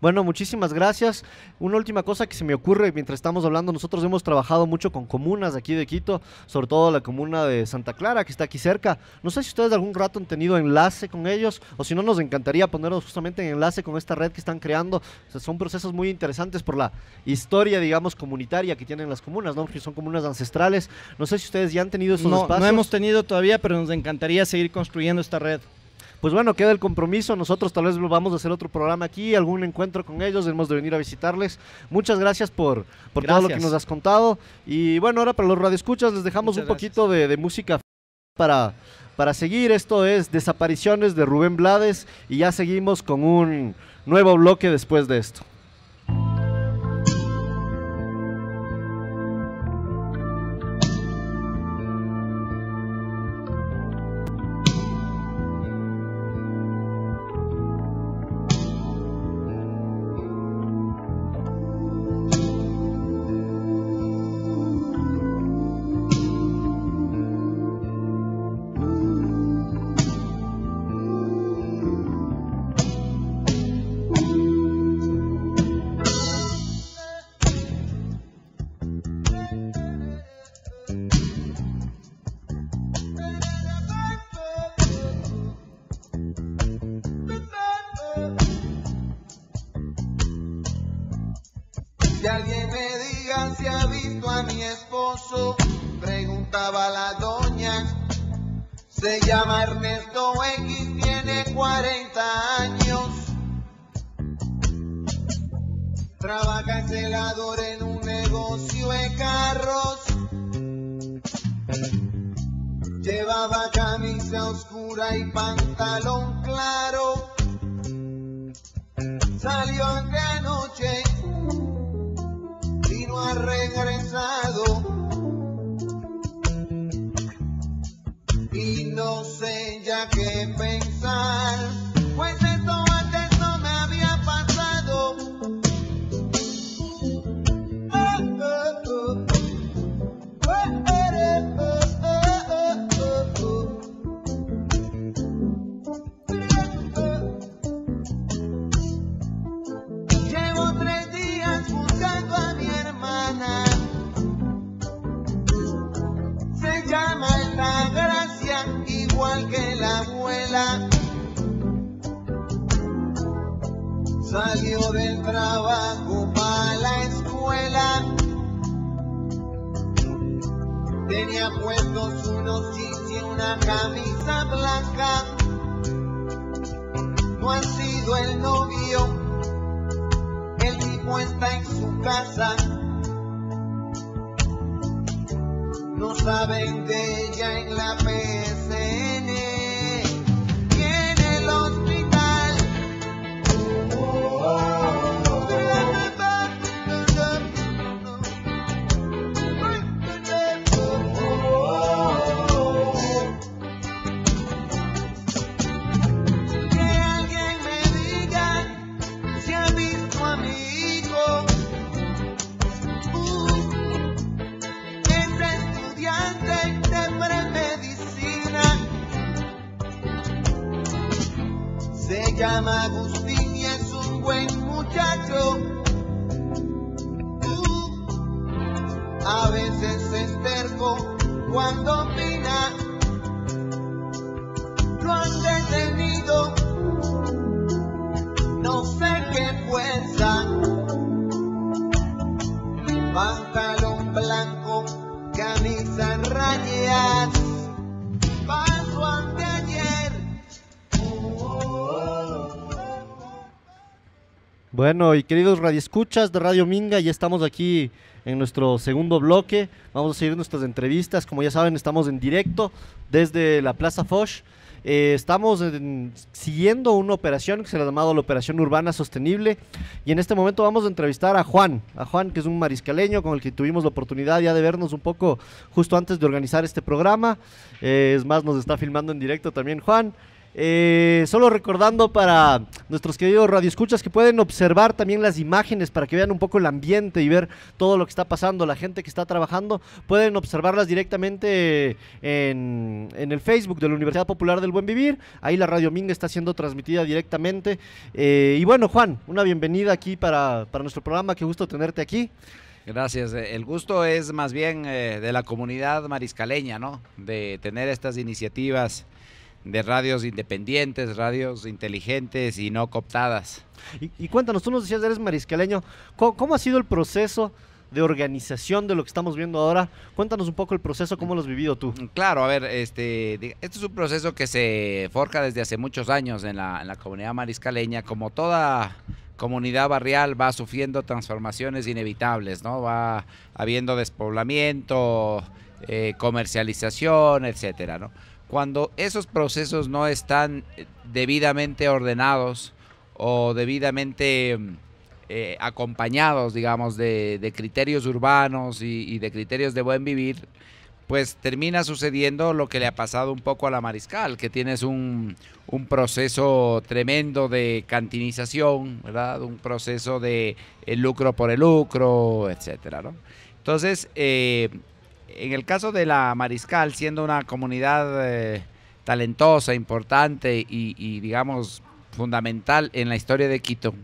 Bueno, muchísimas gracias. Una última cosa que se me ocurre mientras estamos hablando, nosotros hemos trabajado mucho con comunas de aquí de Quito, sobre todo la comuna de Santa Clara, que está aquí cerca. No sé si ustedes algún rato han tenido enlace con ellos, o si no, nos encantaría ponernos justamente en enlace con esta red que están creando. son procesos muy interesantes por la historia, digamos, comunitaria que tienen las comunas, ¿no? Que son comunas ancestrales. No sé si ustedes ya han tenido esos no, No hemos tenido todavía, pero nos encantaría seguir construyendo esta red. Pues bueno, queda el compromiso. Nosotros tal vez vamos a hacer otro programa aquí, algún encuentro con ellos. Hemos de venir a visitarles. Muchas gracias por, todo lo que nos has contado. Y bueno, ahora para los radioescuchas les dejamos un poquito de, de música para, para seguir. Esto es Desapariciones de Rubén Blades y ya seguimos con un nuevo bloque después de esto. alguien me diga si ha visto a mi esposo, preguntaba la doña. Se llama Ernesto X, tiene 40 años. Trabaja en celador en un negocio de carros. Llevaba camisa oscura y pantalón claro. Salió de noche regresado y no sé ya qué pensar. salió del trabajo para la escuela. Tenía puestos unos jeans y una camisa blanca. No ha sido el novio, el tipo está en su casa. No saben de ella en la PSN pantalón blanco, camisa paso Bueno, y queridos radioescuchas de Radio Minga, ya estamos aquí en nuestro segundo bloque. Vamos a seguir nuestras entrevistas. Como ya saben, estamos en directo desde la Plaza Foch. Eh, estamos siguiendo una operación que se le ha llamado la Operación Urbana Sostenible y en este momento vamos a entrevistar a Juan, a Juan que es un mariscaleño con el que tuvimos la oportunidad ya de vernos un poco justo antes de organizar este programa. Eh, es más, nos está filmando en directo también Juan. Eh, solo recordando para nuestros queridos radioescuchas que pueden observar también las imágenes para que vean un poco el ambiente y ver todo lo que está pasando. La gente que está trabajando pueden observarlas directamente en, el Facebook de la Universidad Popular del Buen Vivir. Ahí la Radio Ming está siendo transmitida directamente. Eh, y bueno, Juan, una bienvenida aquí para, nuestro programa. Qué gusto tenerte aquí. Gracias. Eh, el gusto es más bien de la comunidad mariscaleña, ¿no? De tener estas iniciativas de radios independientes, radios inteligentes y no cooptadas. Y, cuéntanos, tú nos decías, eres mariscaleño, ¿cómo, ha sido el proceso de organización de lo que estamos viendo ahora? Cuéntanos un poco el proceso, ¿cómo lo has vivido tú? Mm, claro, a ver, este, este, es un proceso que se forja desde hace muchos años en la, comunidad mariscaleña, como toda comunidad barrial va sufriendo transformaciones inevitables, ¿no? Va habiendo despoblamiento, eh, comercialización, etcétera, ¿no? cuando esos procesos no están eh, debidamente ordenados o debidamente mm, eh, acompañados, digamos, de, criterios urbanos y, de criterios de buen vivir, pues termina sucediendo lo que le ha pasado un poco a la mariscal, que tienes un, proceso tremendo de cantinización, ¿verdad? Un proceso de el eh, lucro por el lucro, etcétera, ¿no? Entonces, en el caso de la Mariscal, siendo una comunidad eh, talentosa, importante y, digamos, fundamental en la historia de Quito,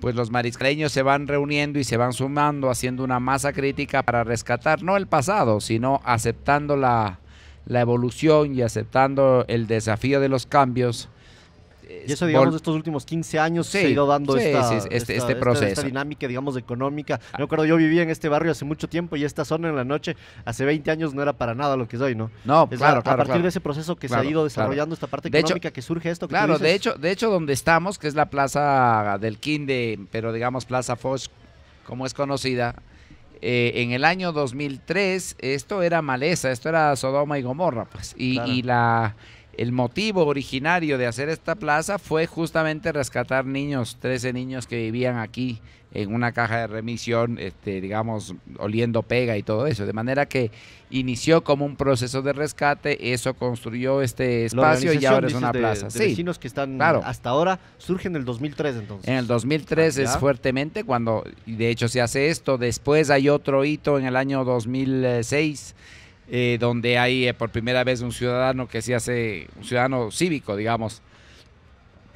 pues los mariscaleños se van reuniendo y se van sumando, haciendo una masa crítica para rescatar no el pasado, sino aceptando la evolución y aceptando el desafío de los cambios y eso, digamos, de estos últimos 15 años se ha ido dando este, esta, este, proceso. Esta, dinámica, digamos, económica. Yo yo vivía en este barrio hace mucho tiempo y esta zona en la noche, hace 20 años, no era para nada lo que es hoy, ¿no? No, claro, a, partir de ese proceso que se ha ido desarrollando esta parte económica que surge esto. Que claro, de hecho, de hecho, donde estamos, que es la plaza del Quinde, pero digamos Plaza Foch, como es conocida, eh, en el año 2003 esto era maleza, esto era Sodoma y Gomorra, pues, y la el motivo originario de hacer esta plaza fue justamente rescatar niños, 13 niños que vivían aquí en una caja de remisión, este, digamos, oliendo pega y todo eso. De manera que inició como un proceso de rescate, eso construyó este espacio y ahora es una plaza. De vecinos que están hasta ahora surgen en el 2003 entonces. En el 2003 ah, es fuertemente cuando, de hecho se hace esto, después hay otro hito en el año 2006 eh, donde hay eh, por primera vez un ciudadano que se hace, un ciudadano cívico, digamos,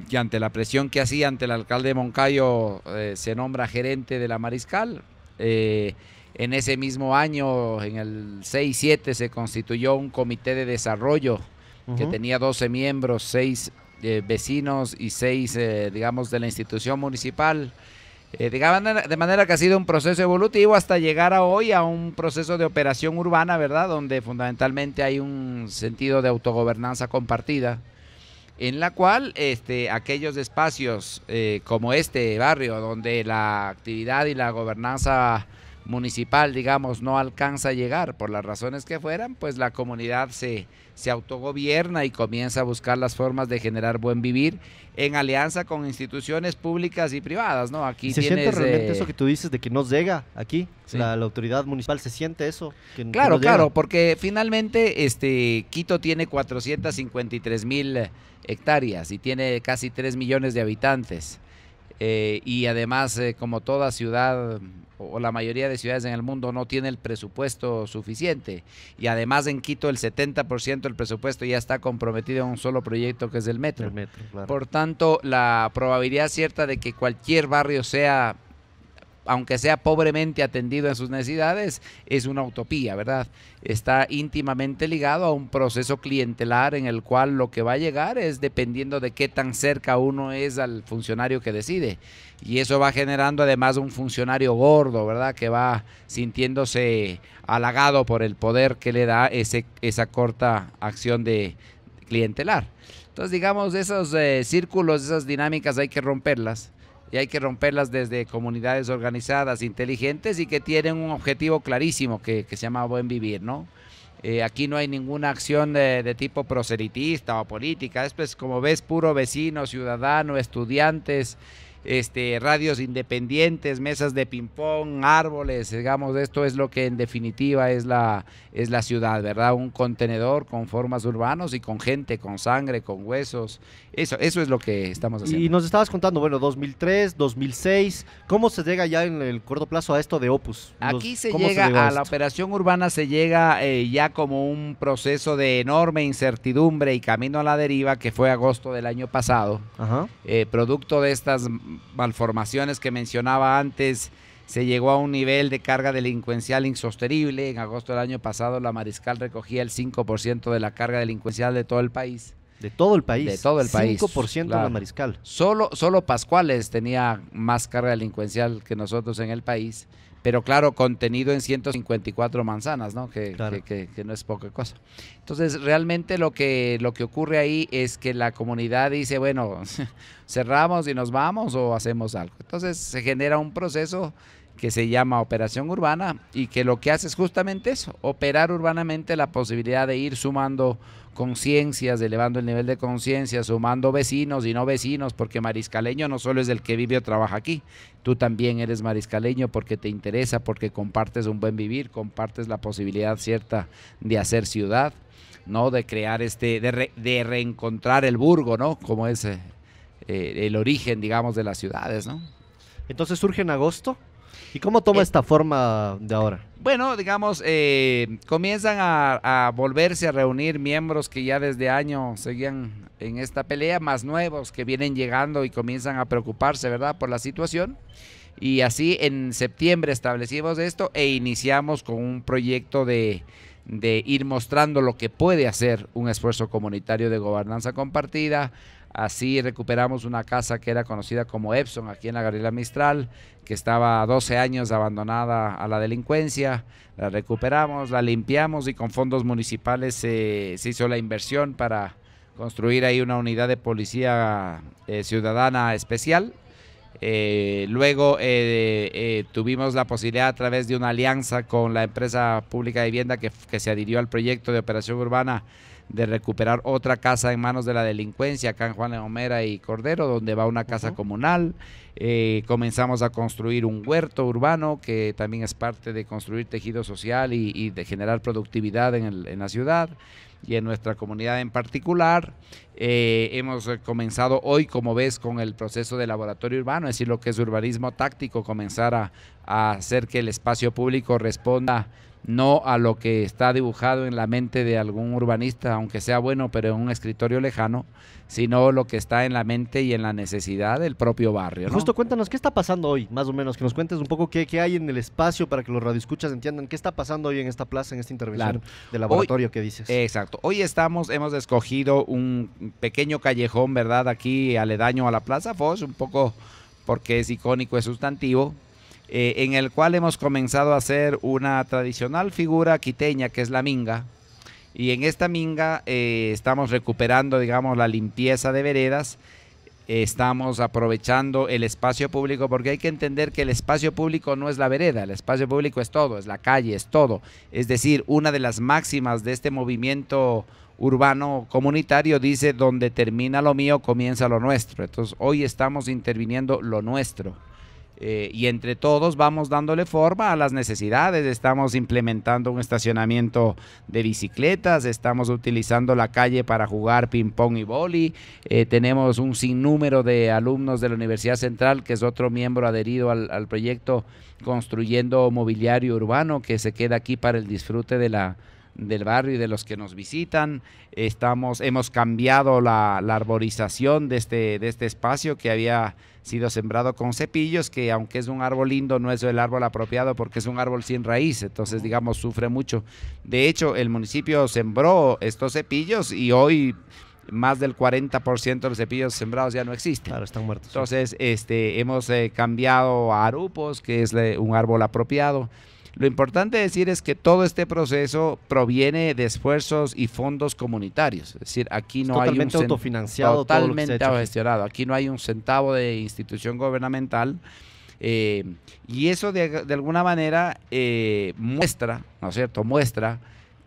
que ante la presión que hacía ante el alcalde de Moncayo eh, se nombra gerente de la Mariscal. en ese mismo año, en el 6-7, se constituyó un comité de desarrollo que tenía 12 miembros, 6 vecinos y 6, digamos, de la institución municipal. Eh, de, manera, que ha sido un proceso evolutivo hasta llegar a hoy a un proceso de operación urbana, ¿verdad? Donde fundamentalmente hay un sentido de autogobernanza compartida, en la cual este, aquellos espacios eh, como este barrio, donde la actividad y la gobernanza municipal, digamos, no alcanza a llegar por las razones que fueran, pues la comunidad se, se autogobierna y comienza a buscar las formas de generar buen vivir en alianza con instituciones públicas y privadas, ¿no? Aquí se siente eh, realmente eso que tú dices de que no llega aquí la, autoridad municipal se siente eso. claro, claro, porque finalmente este Quito tiene 453 mil hectáreas y tiene casi 3 millones de habitantes. Eh, y además, eh, como toda ciudad o la mayoría de ciudades en el mundo no tiene el presupuesto suficiente. Y además en Quito el 70% del presupuesto ya está comprometido en un solo proyecto que es el metro. Por tanto, la probabilidad cierta de que cualquier barrio sea aunque sea pobremente atendido en sus necesidades, es una utopía, ¿verdad? Está íntimamente ligado a un proceso clientelar en el cual lo que va a llegar es dependiendo de qué tan cerca uno es al funcionario que decide. Y eso va generando además un funcionario gordo, ¿verdad? Que va sintiéndose halagado por el poder que le da ese, esa corta acción de clientelar. Entonces, digamos, esos eh, círculos, esas dinámicas hay que romperlas y hay que romperlas desde comunidades organizadas, inteligentes y que tienen un objetivo clarísimo que, se llama buen vivir, ¿no? Eh, aquí no hay ninguna acción de, de tipo proselitista o política, es pues como ves puro vecino, ciudadano, estudiantes, este, radios independientes, mesas de ping-pong, árboles, digamos, esto es lo que en definitiva es la, es la ciudad, ¿verdad? Un contenedor con formas urbanos y con gente, con sangre, con huesos. Eso, eso es lo que estamos haciendo. Y nos estabas contando, bueno, 2003, 2006, ¿cómo se llega ya en el corto plazo a esto de Opus? Aquí se llega a, la operación urbana, se llega eh, ya como un proceso de enorme incertidumbre y camino a la deriva que fue agosto del año pasado, eh, producto de estas malformaciones que mencionaba antes, se llegó a un nivel de carga delincuencial insostenible. En agosto del año pasado, la Mariscal recogía el 5% de la carga delincuencial de todo el país. De todo el país. De todo el país. 5% la Mariscal. solo Pascuales tenía más carga delincuencial que nosotros en el país pero claro, contenido en 154 manzanas, ¿no? Que, que, que, no es poca cosa. Entonces, realmente lo que, lo que ocurre ahí es que la comunidad dice, bueno, cerramos y nos vamos o hacemos algo. Entonces, se genera un proceso que se llama operación urbana y que lo que hace es justamente eso, operar urbanamente la posibilidad de ir sumando conciencias, elevando el nivel de conciencia, sumando vecinos y no vecinos, porque mariscaleño no solo es el que vive o trabaja aquí, tú también eres mariscaleño porque te interesa, porque compartes un buen vivir, compartes la posibilidad cierta de hacer ciudad, ¿no? De crear este, de, reencontrar el burgo, ¿no? Como es eh, el origen, digamos, de las ciudades, ¿no? Entonces surge en agosto ¿Y cómo toma eh, esta forma de ahora? Bueno, digamos, eh, comienzan a, volverse a reunir miembros que ya desde año seguían en esta pelea, más nuevos que vienen llegando y comienzan a preocuparse, ¿verdad?, por la situación. Y así en septiembre establecimos esto e iniciamos con un proyecto de ir mostrando lo que puede hacer un esfuerzo comunitario de gobernanza compartida, Así recuperamos una casa que era conocida como Epson, aquí en la Gabriela Mistral, que estaba 12 años abandonada a la delincuencia. La recuperamos, la limpiamos y con fondos municipales se hizo la inversión para construir ahí una unidad de policía eh, ciudadana especial. Eh, luego eh, tuvimos la posibilidad a través de una alianza con la empresa pública de vivienda que se adhirió al proyecto de operación urbana de recuperar otra casa en manos de la delincuencia acá en Juan de Homera y Cordero, donde va una casa comunal. Eh, comenzamos a construir un huerto urbano que también es parte de construir tejido social y, de generar productividad en, la ciudad y en nuestra comunidad en particular. Eh, hemos eh, comenzado hoy, como ves, con el proceso de laboratorio urbano, es decir, lo que es urbanismo táctico, comenzar a hacer que el espacio público responda no a lo que está dibujado en la mente de algún urbanista, aunque sea bueno, pero en un escritorio lejano, sino lo que está en la mente y en la necesidad del propio barrio. Justo cuéntanos, ¿qué está pasando hoy? Más o menos, que nos cuentes un poco qué, qué hay en el espacio para que los radioescuchas entiendan qué está pasando hoy en esta plaza, en esta intervención claro. de laboratorio que dices. Exacto, hoy estamos, hemos escogido un pequeño callejón, ¿verdad? Aquí aledaño a la Plaza Foz, un poco porque es icónico, es sustantivo, eh, en el cual hemos comenzado a hacer una tradicional figura quiteña que es la minga. Y en esta minga eh, estamos recuperando, digamos, la limpieza de veredas, estamos aprovechando el espacio público, porque hay que entender que el espacio público no es la vereda, el espacio público es todo, es la calle, es todo. Es decir, una de las máximas de este movimiento urbano comunitario dice, donde termina lo mío, comienza lo nuestro. Entonces, hoy estamos interviniendo lo nuestro. Eh, y entre todos vamos dándole forma a las necesidades. Estamos implementando un estacionamiento de bicicletas, estamos utilizando la calle para jugar ping-pong y boli. Eh, tenemos un sinnúmero de alumnos de la Universidad Central, que es otro miembro adherido al, proyecto Construyendo Mobiliario Urbano, que se queda aquí para el disfrute de la, del barrio y de los que nos visitan. Estamos, hemos cambiado la, arborización de este, de este espacio que había sido sembrado con cepillos, que aunque es un árbol lindo, no es el árbol apropiado porque es un árbol sin raíz, entonces digamos sufre mucho. De hecho, el municipio sembró estos cepillos y hoy más del 40% de los cepillos sembrados ya no existen. Claro, están muertos. Entonces, este, hemos eh, cambiado a arupos, que es un árbol apropiado. Lo importante decir es que todo este proceso proviene de esfuerzos y fondos comunitarios. Es decir, aquí no hay un autofinanciado, totalmente gestionado. Aquí no hay un centavo de institución gubernamental. Eh, y eso de, alguna manera eh, muestra, ¿no es cierto? Muestra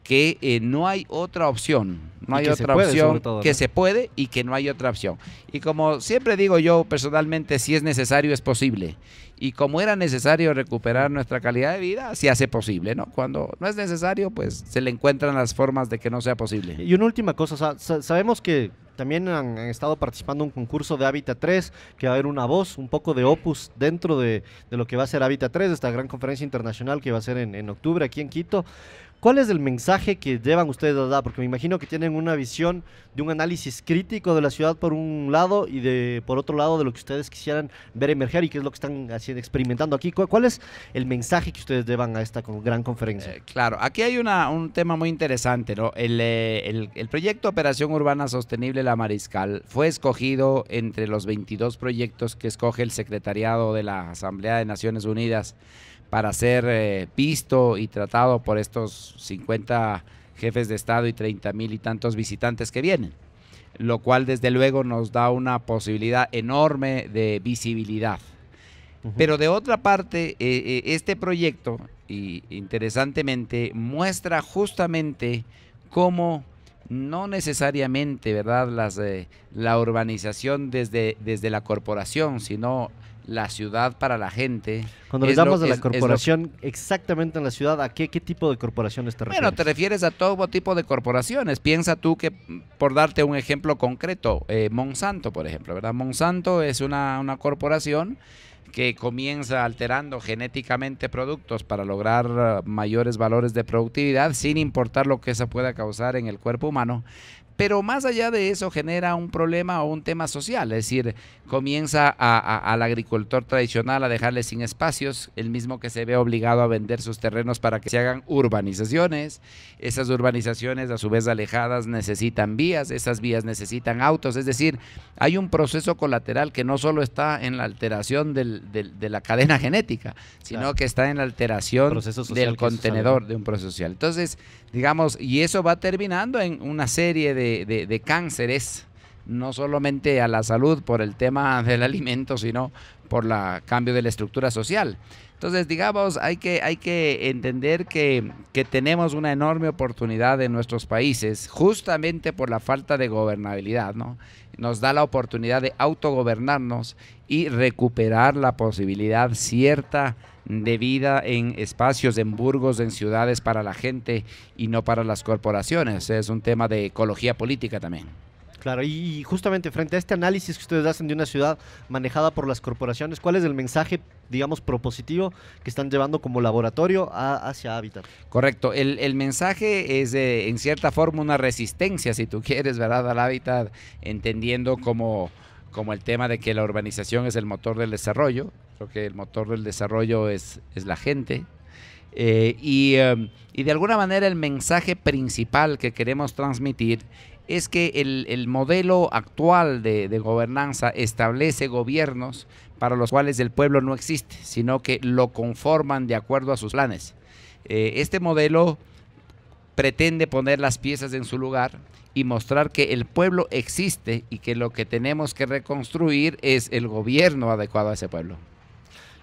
que eh, no hay otra opción, no hay otra opción que se puede y que no hay otra opción. Y como siempre digo yo personalmente, si es necesario es posible y como era necesario recuperar nuestra calidad de vida, se hace posible, ¿no? Cuando no es necesario, pues se le encuentran las formas de que no sea posible. Y una última cosa, sabemos que también han, estado participando en un concurso de Hábitat 3, que va a haber una voz, un poco de opus dentro de, lo que va a ser Hábitat 3, esta gran conferencia internacional que va a ser en, en octubre aquí en Quito. ¿Cuál es el mensaje que llevan ustedes a dar? Porque me imagino que tienen una visión de un análisis crítico de la ciudad por un lado y de por otro lado de lo que ustedes quisieran ver emerger y qué es lo que están haciendo, experimentando aquí. ¿Cuál es el mensaje que ustedes llevan a esta gran conferencia? Eh, claro, aquí hay un tema muy interesante. ¿no? Eh, el, el proyecto Operación Urbana Sostenible La Mariscal fue escogido entre los 22 proyectos que escoge el Secretariado de la Asamblea de Naciones Unidas para ser eh, visto y tratado por estos 50 jefes de Estado y 30 mil y tantos visitantes que vienen, lo cual desde luego nos da una posibilidad enorme de visibilidad. Pero de otra parte, eh, eh, este proyecto, y interesantemente, muestra justamente cómo no necesariamente, ¿verdad?, la urbanización desde, desde la corporación, sino la ciudad para la gente. Cuando hablamos de la corporación, exactamente en la ciudad, ¿a qué, qué tipo de corporación te refieres? Bueno, te refieres a todo tipo de corporaciones. Piensa tú que, por darte un ejemplo concreto, eh, Monsanto, por ejemplo, ¿verdad? Monsanto es una, una corporación que comienza alterando genéticamente productos para lograr eh, mayores valores de productividad sin importar lo que eso pueda causar en el cuerpo humano, pero más allá de eso genera un problema o un tema social, es decir, comienza al agricultor tradicional a dejarle sin espacios, el mismo que se ve obligado a vender sus terrenos para que se hagan urbanizaciones, esas urbanizaciones a su vez alejadas necesitan vías, esas vías necesitan autos, es decir, hay un proceso colateral que no solo está en la alteración de la cadena genética, sino que está en la alteración del contenedor de un proceso social. Entonces, digamos, y eso va terminando en una serie de de, cánceres, no solamente a la salud por el tema del alimento, sino por el cambio de la estructura social. Entonces, digamos, hay que, hay que entender que, que, tenemos una enorme oportunidad en nuestros países, justamente por la falta de gobernabilidad, ¿no? Nos da la oportunidad de autogobernarnos y recuperar la posibilidad cierta de vida en espacios, en burgos, en ciudades para la gente y no para las corporaciones. Es un tema de ecología política también. Claro, y justamente frente a este análisis que ustedes hacen de una ciudad manejada por las corporaciones, ¿cuál es el mensaje, digamos, propositivo que están llevando como laboratorio hacia Habitat? Correcto, el, mensaje es eh, en cierta forma una resistencia, si tú quieres, ¿verdad?, al Hábitat, entendiendo como como el tema de que la urbanización es el motor del desarrollo, que el motor del desarrollo es, es la gente. Eh, em, y, de alguna manera el mensaje principal que queremos transmitir es que el, modelo actual de, gobernanza establece gobiernos para los cuales el pueblo no existe, sino que lo conforman de acuerdo a sus planes. Eh, este modelo pretende poner las piezas en su lugar y mostrar que el pueblo existe y que lo que tenemos que reconstruir es el gobierno adecuado a ese pueblo.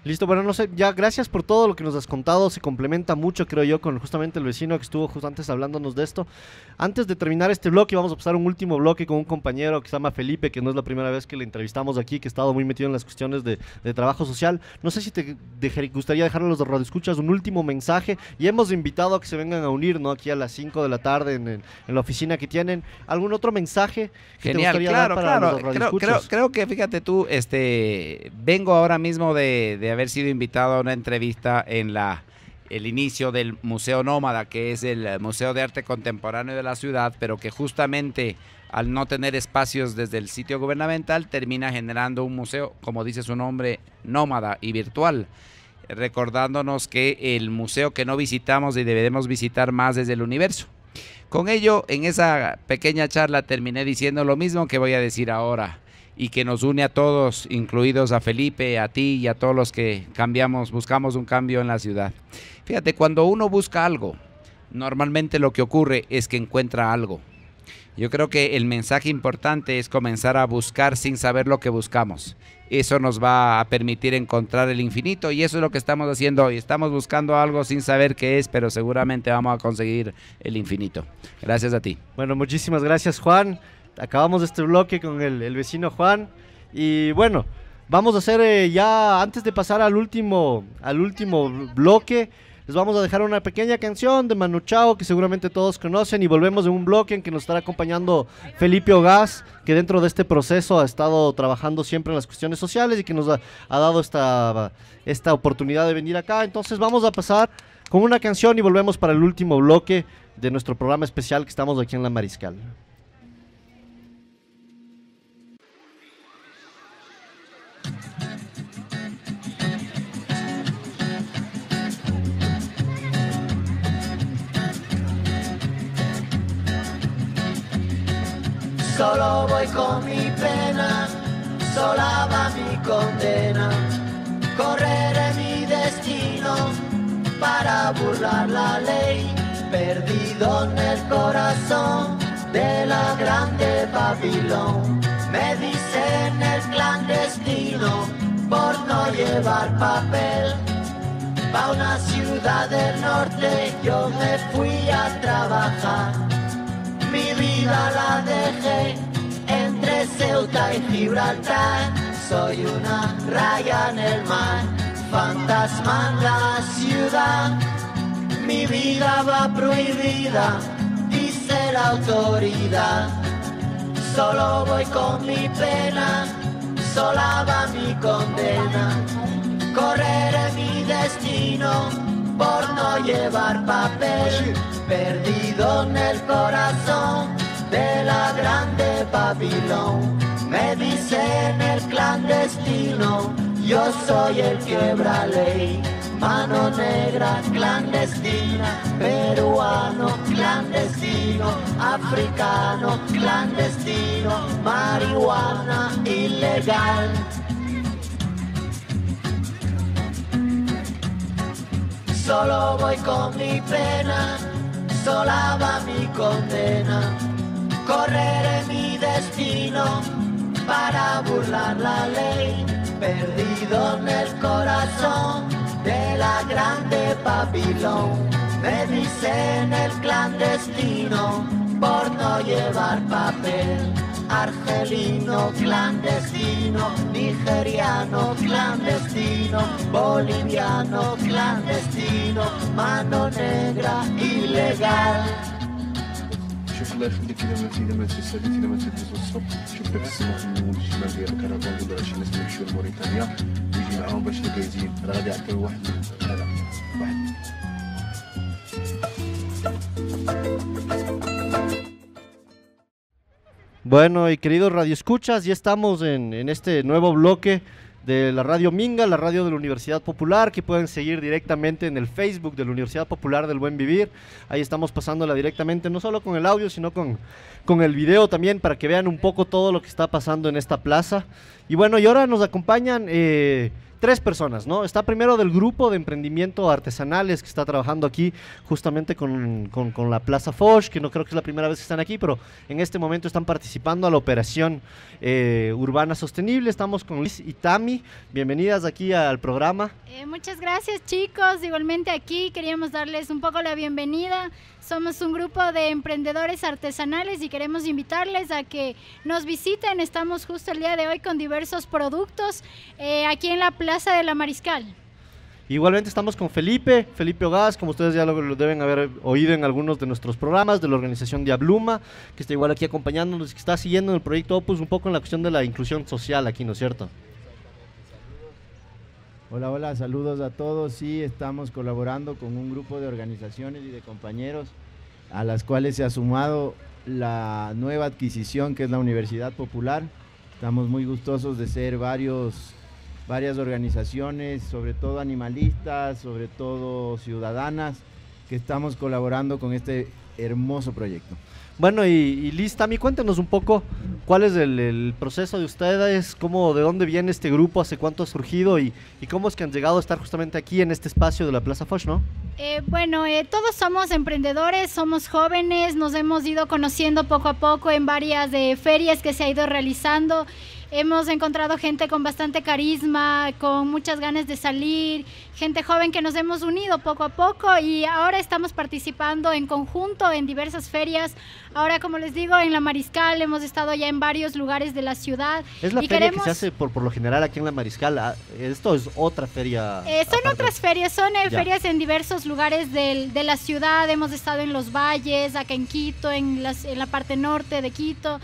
Listo, bueno, no sé, ya gracias por todo lo que nos has contado, se complementa mucho, creo yo, con justamente el vecino que estuvo justo antes hablándonos de esto. Antes de terminar este bloque, vamos a pasar un último bloque con un compañero que se llama Felipe, que no es la primera vez que le entrevistamos aquí, que ha estado muy metido en las cuestiones de, trabajo social. No sé si te gustaría dejar a los radioescuchas un último mensaje y hemos invitado a que se vengan a unir, ¿no? Aquí a las 5 de la tarde en, la oficina que tienen. ¿Algún otro mensaje Genial, te claro, claro. creo, creo, que, fíjate tú, este, vengo ahora mismo de de haber sido invitado a una entrevista en la el inicio del Museo Nómada, que es el Museo de Arte Contemporáneo de la ciudad, pero que justamente al no tener espacios desde el sitio gubernamental termina generando un museo, como dice su nombre, nómada y virtual, recordándonos que el museo que no visitamos y debemos visitar más desde el universo. Con ello, en esa pequeña charla terminé diciendo lo mismo que voy a decir ahora y que nos une a todos, incluidos a Felipe, a ti y a todos los que cambiamos, buscamos un cambio en la ciudad. Fíjate, cuando uno busca algo, normalmente lo que ocurre es que encuentra algo. Yo creo que el mensaje importante es comenzar a buscar sin saber lo que buscamos. Eso nos va a permitir encontrar el infinito y eso es lo que estamos haciendo hoy. Estamos buscando algo sin saber qué es, pero seguramente vamos a conseguir el infinito. Gracias a ti. Bueno, muchísimas gracias Juan acabamos este bloque con el, vecino Juan. Y bueno, vamos a hacer eh, ya, antes de pasar al último, al último bloque, les vamos a dejar una pequeña canción de Manu Chao que seguramente todos conocen y volvemos en un bloque en que nos estará acompañando Felipe Ogas, que dentro de este proceso ha estado trabajando siempre en las cuestiones sociales y que nos ha, ha dado esta, esta oportunidad de venir acá. Entonces vamos a pasar con una canción y volvemos para el último bloque de nuestro programa especial que estamos aquí en La Mariscal. Solo voy con mi pena, sola va mi condena. Correré mi destino para burlar la ley, perdido en el corazón de la grande Babilón. Me dicen el clandestino por no llevar papel. Pa' una ciudad del norte yo me fui a trabajar. Mi vida la dejé entre Ceuta y Gibraltar. Soy una raya en el mar, fantasma en la ciudad. Mi vida va prohibida, dice la autoridad Solo voy con mi pena, sola va mi condena. Correré mi destino por no llevar papel, perdido en el corazón de la grande Babilón. Me dicen el clandestino, yo soy el quebra ley mano negra clandestina, peruano clandestino, africano clandestino, marihuana ilegal. Solo voy con mi pena, sola va mi condena, correré mi destino para burlar la ley, perdido en el corazón de la grande papilón Me dicen el clandestino por no llevar papel. Argelino clandestino, nigeriano clandestino, boliviano clandestino, mano negra ilegal. Bueno, y queridos escuchas ya estamos en, en este nuevo bloque de la radio Minga, la radio de la Universidad Popular, que pueden seguir directamente en el Facebook de la Universidad Popular del Buen Vivir. Ahí estamos pasándola directamente, no solo con el audio, sino con, el video también, para que vean un poco todo lo que está pasando en esta plaza. Y bueno, y ahora nos acompañan... Eh, tres personas, ¿no? Está primero del grupo de emprendimiento artesanales que está trabajando aquí justamente con, la Plaza Foch, que no creo que es la primera vez que están aquí, pero en este momento están participando a la operación eh, urbana sostenible. Estamos con Liz y Tami, bienvenidas aquí al programa. Eh, muchas gracias chicos, igualmente aquí queríamos darles un poco la bienvenida somos un grupo de emprendedores artesanales y queremos invitarles a que nos visiten. Estamos justo el día de hoy con diversos productos eh, aquí en la Plaza de la Mariscal. Igualmente estamos con Felipe, Felipe Ogas, como ustedes ya lo, deben haber oído en algunos de nuestros programas, de la organización Diabluma, que está igual aquí acompañándonos, que está siguiendo el proyecto Opus un poco en la cuestión de la inclusión social aquí, ¿no es cierto? Hola, hola, saludos a todos. Sí, estamos colaborando con un grupo de organizaciones y de compañeros a las cuales se ha sumado la nueva adquisición que es la Universidad Popular. Estamos muy gustosos de ser varios, varias organizaciones, sobre todo animalistas, sobre todo ciudadanas, que estamos colaborando con este hermoso proyecto. Bueno, y, y Liz, Tami, cuéntenos un poco cuál es el, proceso de ustedes, cómo, de dónde viene este grupo, hace cuánto ha surgido y, cómo es que han llegado a estar justamente aquí en este espacio de la Plaza Foch, ¿no? Eh, bueno, eh, todos somos emprendedores, somos jóvenes, nos hemos ido conociendo poco a poco en varias de eh, ferias que se ha ido realizando Hemos encontrado gente con bastante carisma, con muchas ganas de salir, gente joven que nos hemos unido poco a poco y ahora estamos participando en conjunto en diversas ferias. Ahora, como les digo, en la Mariscal hemos estado ya en varios lugares de la ciudad. Es la feria que se hace por, por lo general aquí en la Mariscal. Ah, esto es otra feria. Eh, son otras ferias, son eh, ferias en diversos lugares de la ciudad. Hemos estado en los valles, acá en Quito, en, en la parte norte de Quito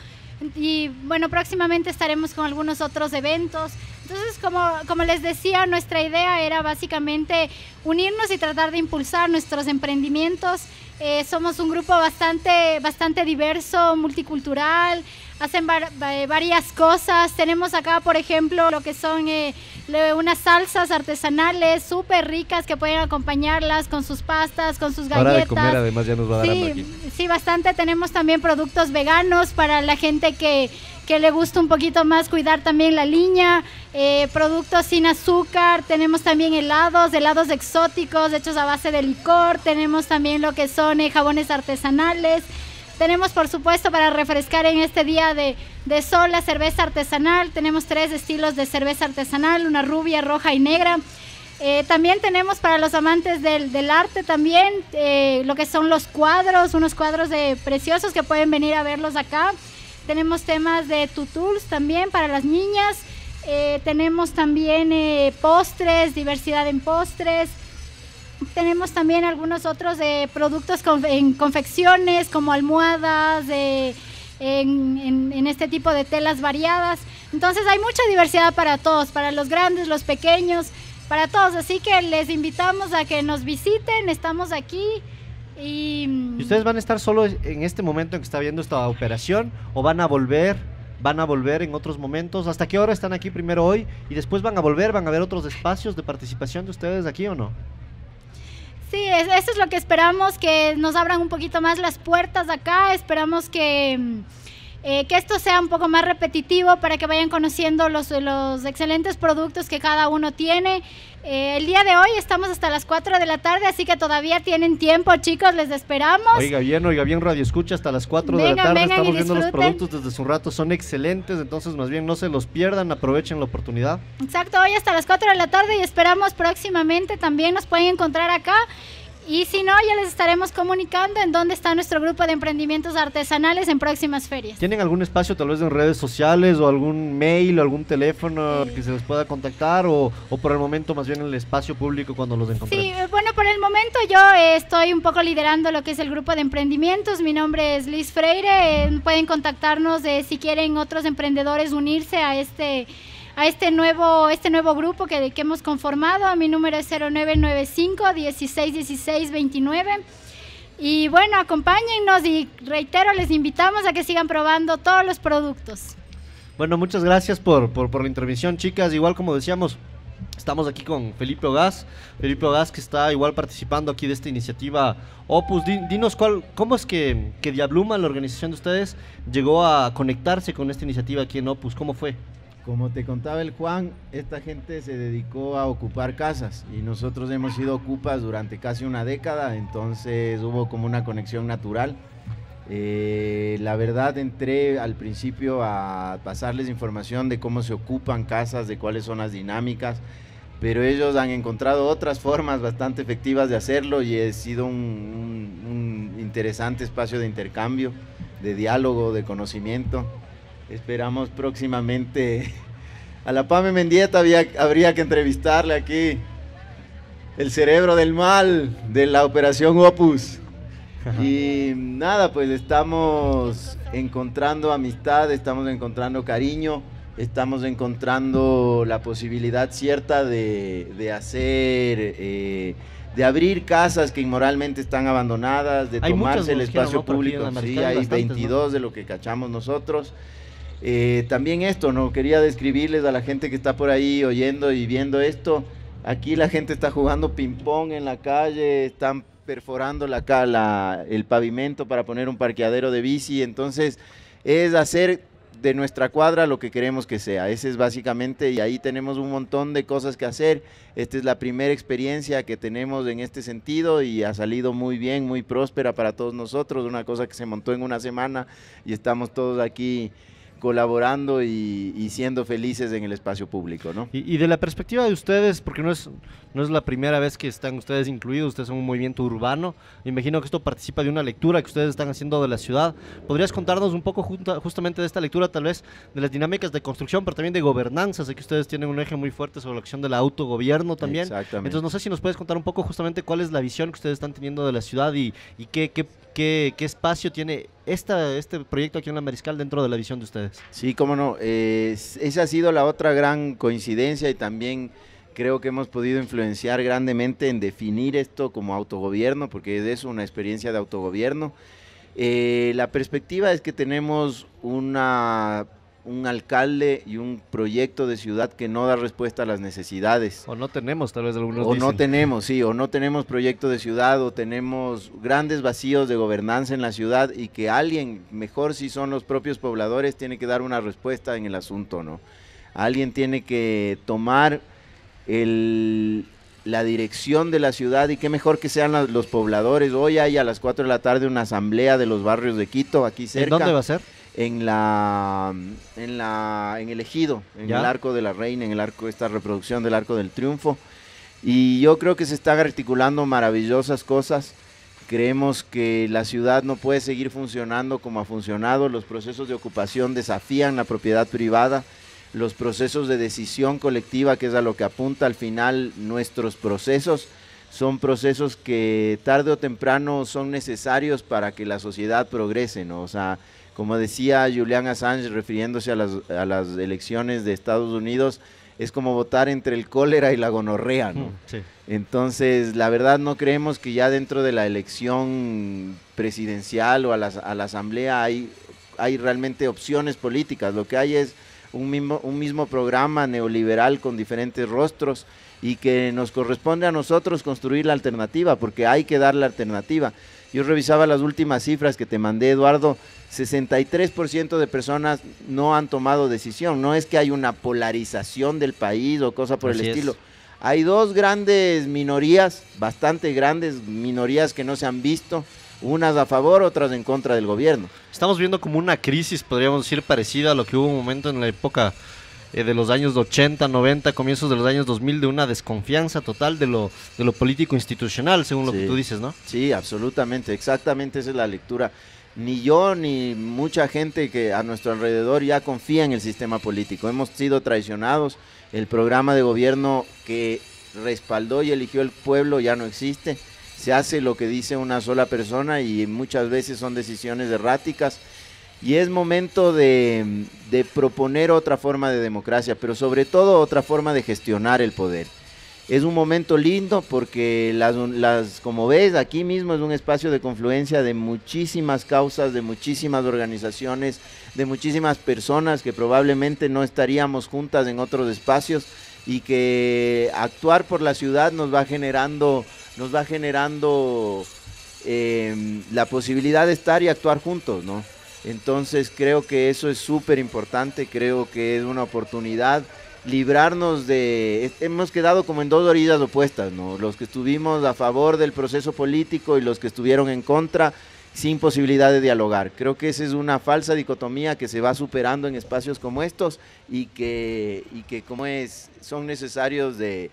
y bueno, próximamente estaremos con algunos otros eventos. Entonces, como, les decía, nuestra idea era básicamente unirnos y tratar de impulsar nuestros emprendimientos. Eh, somos un grupo bastante diverso, multicultural, hacen eh, varias cosas. Tenemos acá, por ejemplo, lo que son eh, unas salsas artesanales súper ricas que pueden acompañarlas con sus pastas, con sus galletas. Para comer, además, ya nos va a dar sí, sí, bastante. Tenemos también productos veganos para la gente que, que le gusta un poquito más cuidar también la línea. Eh, productos sin azúcar, tenemos también helados, helados exóticos hechos a base de licor, tenemos también lo que son jabones artesanales, tenemos, por supuesto, para refrescar en este día de, sol la cerveza artesanal. Tenemos tres estilos de cerveza artesanal, una rubia, roja y negra. Eh, también tenemos para los amantes del, arte también eh, lo que son los cuadros, unos cuadros de, preciosos que pueden venir a verlos acá. Tenemos temas de tutuls también para las niñas. Eh, tenemos también postres, diversidad en postres. Tenemos también algunos otros productos en confecciones, como almohadas, de, en, este tipo de telas variadas. Entonces hay mucha diversidad para todos, para los grandes, los pequeños, para todos. Así que les invitamos a que nos visiten, estamos aquí. ¿Y, mm, ustedes van a estar solo en este momento en que está viendo esta operación o van a volver? van a volver en otros momentos. ¿Hasta qué hora están aquí primero hoy? Y después van a volver, van a ver otros espacios de participación de ustedes aquí o no? Sí, eso es lo que esperamos, que nos abran un poquito más las puertas acá. Esperamos que mm, eh, que esto sea un poco más repetitivo para que vayan conociendo los, los excelentes productos que cada uno tiene. Eh, el día de hoy estamos hasta las 4 de la tarde, así que todavía tienen tiempo, chicos, les esperamos. Oiga bien, oiga bien, Radio Escucha, hasta las 4 de la tarde estamos viendo los productos desde su rato, son excelentes, entonces más bien no se los pierdan, aprovechen la oportunidad. Exacto, hoy hasta las 4 de la tarde y esperamos próximamente también nos pueden encontrar acá. Y si no, ya les estaremos comunicando en dónde está nuestro grupo de emprendimientos artesanales en próximas ferias. ¿Tienen algún espacio tal vez en redes sociales o algún mail o algún teléfono que se les pueda contactar o, o, por el momento más bien el espacio público cuando los encontremos? Sí, eh, bueno, por el momento yo eh, estoy un poco liderando lo que es el grupo de emprendimientos. Mi nombre es Liz Freire. Eh, pueden contactarnos si quieren otros emprendedores unirse a este a este nuevo, este nuevo grupo que, que hemos conformado. A mi número es 0995 161629 29. Y bueno, acompáñennos y reitero, les invitamos a que sigan probando todos los productos. Bueno, muchas gracias por, la intervención, chicas. Igual como decíamos, Estamos aquí con Felipe Ogas, Felipe Ogas que está igual participando aquí de esta iniciativa Opus. Dinos cuál, cómo es que, que Diabluma, la organización de ustedes, llegó a conectarse con esta iniciativa aquí en Opus, ¿cómo fue? Como te contaba el Juan, esta gente se dedicó a ocupar casas y nosotros hemos sido ocupas durante casi una década, entonces hubo como una conexión natural. Eh, la verdad entré al principio a pasarles información de cómo se ocupan casas, de cuáles son las dinámicas, pero ellos han encontrado otras formas bastante efectivas de hacerlo y ha sido un interesante espacio de intercambio, de diálogo, de conocimiento. Esperamos próximamente a la Pame Mendieta, había, habría que entrevistarle aquí. El cerebro del mal de la operación Opus. Y nada, pues estamos encontrando amistad, estamos encontrando cariño, estamos encontrando la posibilidad cierta de, hacer, eh, de abrir casas que inmoralmente están abandonadas, de tomarse el espacio público. Sí, hay 22 de lo que cachamos nosotros. Eh, también esto, ¿no? Quería describirles a la gente que está por ahí oyendo y viendo esto. Aquí la gente está jugando ping-pong en la calle, están perforando la, el pavimento para poner un parqueadero de bici. Entonces, es hacer de nuestra cuadra lo que queremos que sea. Ese es básicamente, y ahí tenemos un montón de cosas que hacer. Esta es la primera experiencia que tenemos en este sentido y ha salido muy bien, muy próspera para todos nosotros. Una cosa que se montó en una semana y estamos todos aquí colaborando y, siendo felices en el espacio público, Y, de la perspectiva de ustedes, porque no es, no es la primera vez que están ustedes incluidos, ustedes son un movimiento urbano, me imagino que esto participa de una lectura que ustedes están haciendo de la ciudad. ¿Podrías contarnos un poco justamente de esta lectura, tal vez, de las dinámicas de construcción, pero también de gobernanza? Sé que ustedes tienen un eje muy fuerte sobre la acción del autogobierno también. Exactamente. Entonces, no sé si nos puedes contar un poco justamente cuál es la visión que ustedes están teniendo de la ciudad y, qué, qué espacio tiene este proyecto aquí en la Mariscal dentro de la visión de ustedes. Sí, cómo no. esa ha sido la otra gran coincidencia y también creo que hemos podido influenciar grandemente en definir esto como autogobierno, porque es una experiencia de autogobierno. Eh, la perspectiva es que tenemos una un alcalde y un proyecto de ciudad que no da respuesta a las necesidades. O no tenemos, tal vez algunos. O no tenemos, sí, o no tenemos proyecto de ciudad, o tenemos grandes vacíos de gobernanza en la ciudad y que alguien, mejor si son los propios pobladores, tiene que dar una respuesta en el asunto, ¿no? Alguien tiene que tomar la dirección de la ciudad y qué mejor que sean los pobladores. Hoy hay a las 4 de la tarde una asamblea de los barrios de Quito, aquí cerca. ¿En dónde va a ser? en la en la en el ejido, en el arco de la reina, en el arco esta reproducción del arco del triunfo. Y yo creo que se están articulando maravillosas cosas. Creemos que la ciudad no puede seguir funcionando como ha funcionado. Los procesos de ocupación desafían la propiedad privada. Los procesos de decisión colectiva, que es a lo que apunta al final nuestros procesos, son procesos que tarde o temprano son necesarios para que la sociedad progrese, ¿no? O sea, como decía Julian Assange refiriéndose a las, elecciones de Estados Unidos, es como votar entre el cólera y la gonorrea, ¿no? Mm, Entonces, la verdad no creemos que ya dentro de la elección presidencial o a la, asamblea hay, realmente opciones políticas. Lo que hay es un mismo, un mismo programa neoliberal con diferentes rostros y que nos corresponde a nosotros construir la alternativa, porque hay que dar la alternativa. Yo revisaba las últimas cifras que te mandé, Eduardo, 63% de personas no han tomado decisión. No es que hay una polarización del país o cosa por el estilo. Hay dos grandes minorías, bastante grandes minorías que no se han visto, unas a favor, otras en contra del gobierno. Estamos viendo como una crisis, podríamos decir, parecida a lo que hubo un momento en la época eh, de los años 80, 90, comienzos de los años 2000, de una desconfianza total de lo, de lo político institucional, según lo que tú dices, ¿no? Sí, absolutamente, exactamente esa es la lectura ni yo ni mucha gente que a nuestro alrededor ya confía en el sistema político. Hemos sido traicionados. El programa de gobierno que respaldó y eligió el pueblo ya no existe. Se hace lo que dice una sola persona y muchas veces son decisiones erráticas. Y es momento de, de proponer otra forma de democracia, pero sobre todo otra forma de gestionar el poder. Es un momento lindo porque las, como ves, aquí mismo es un espacio de confluencia de muchísimas causas, de muchísimas organizaciones, de muchísimas personas que probablemente no estaríamos juntas en otros espacios y que actuar por la ciudad nos va generando, nos va generando em, la posibilidad de estar y actuar juntos, ¿no? Entonces creo que eso es súper importante, creo que es una oportunidad librarnos de... Hemos quedado como en dos orillas opuestas, ¿no? Los que estuvimos a favor del proceso político y los que estuvieron en contra sin posibilidad de dialogar. Creo que esa es una falsa dicotomía que se va superando en espacios como estos y que, que como es, son necesarios de...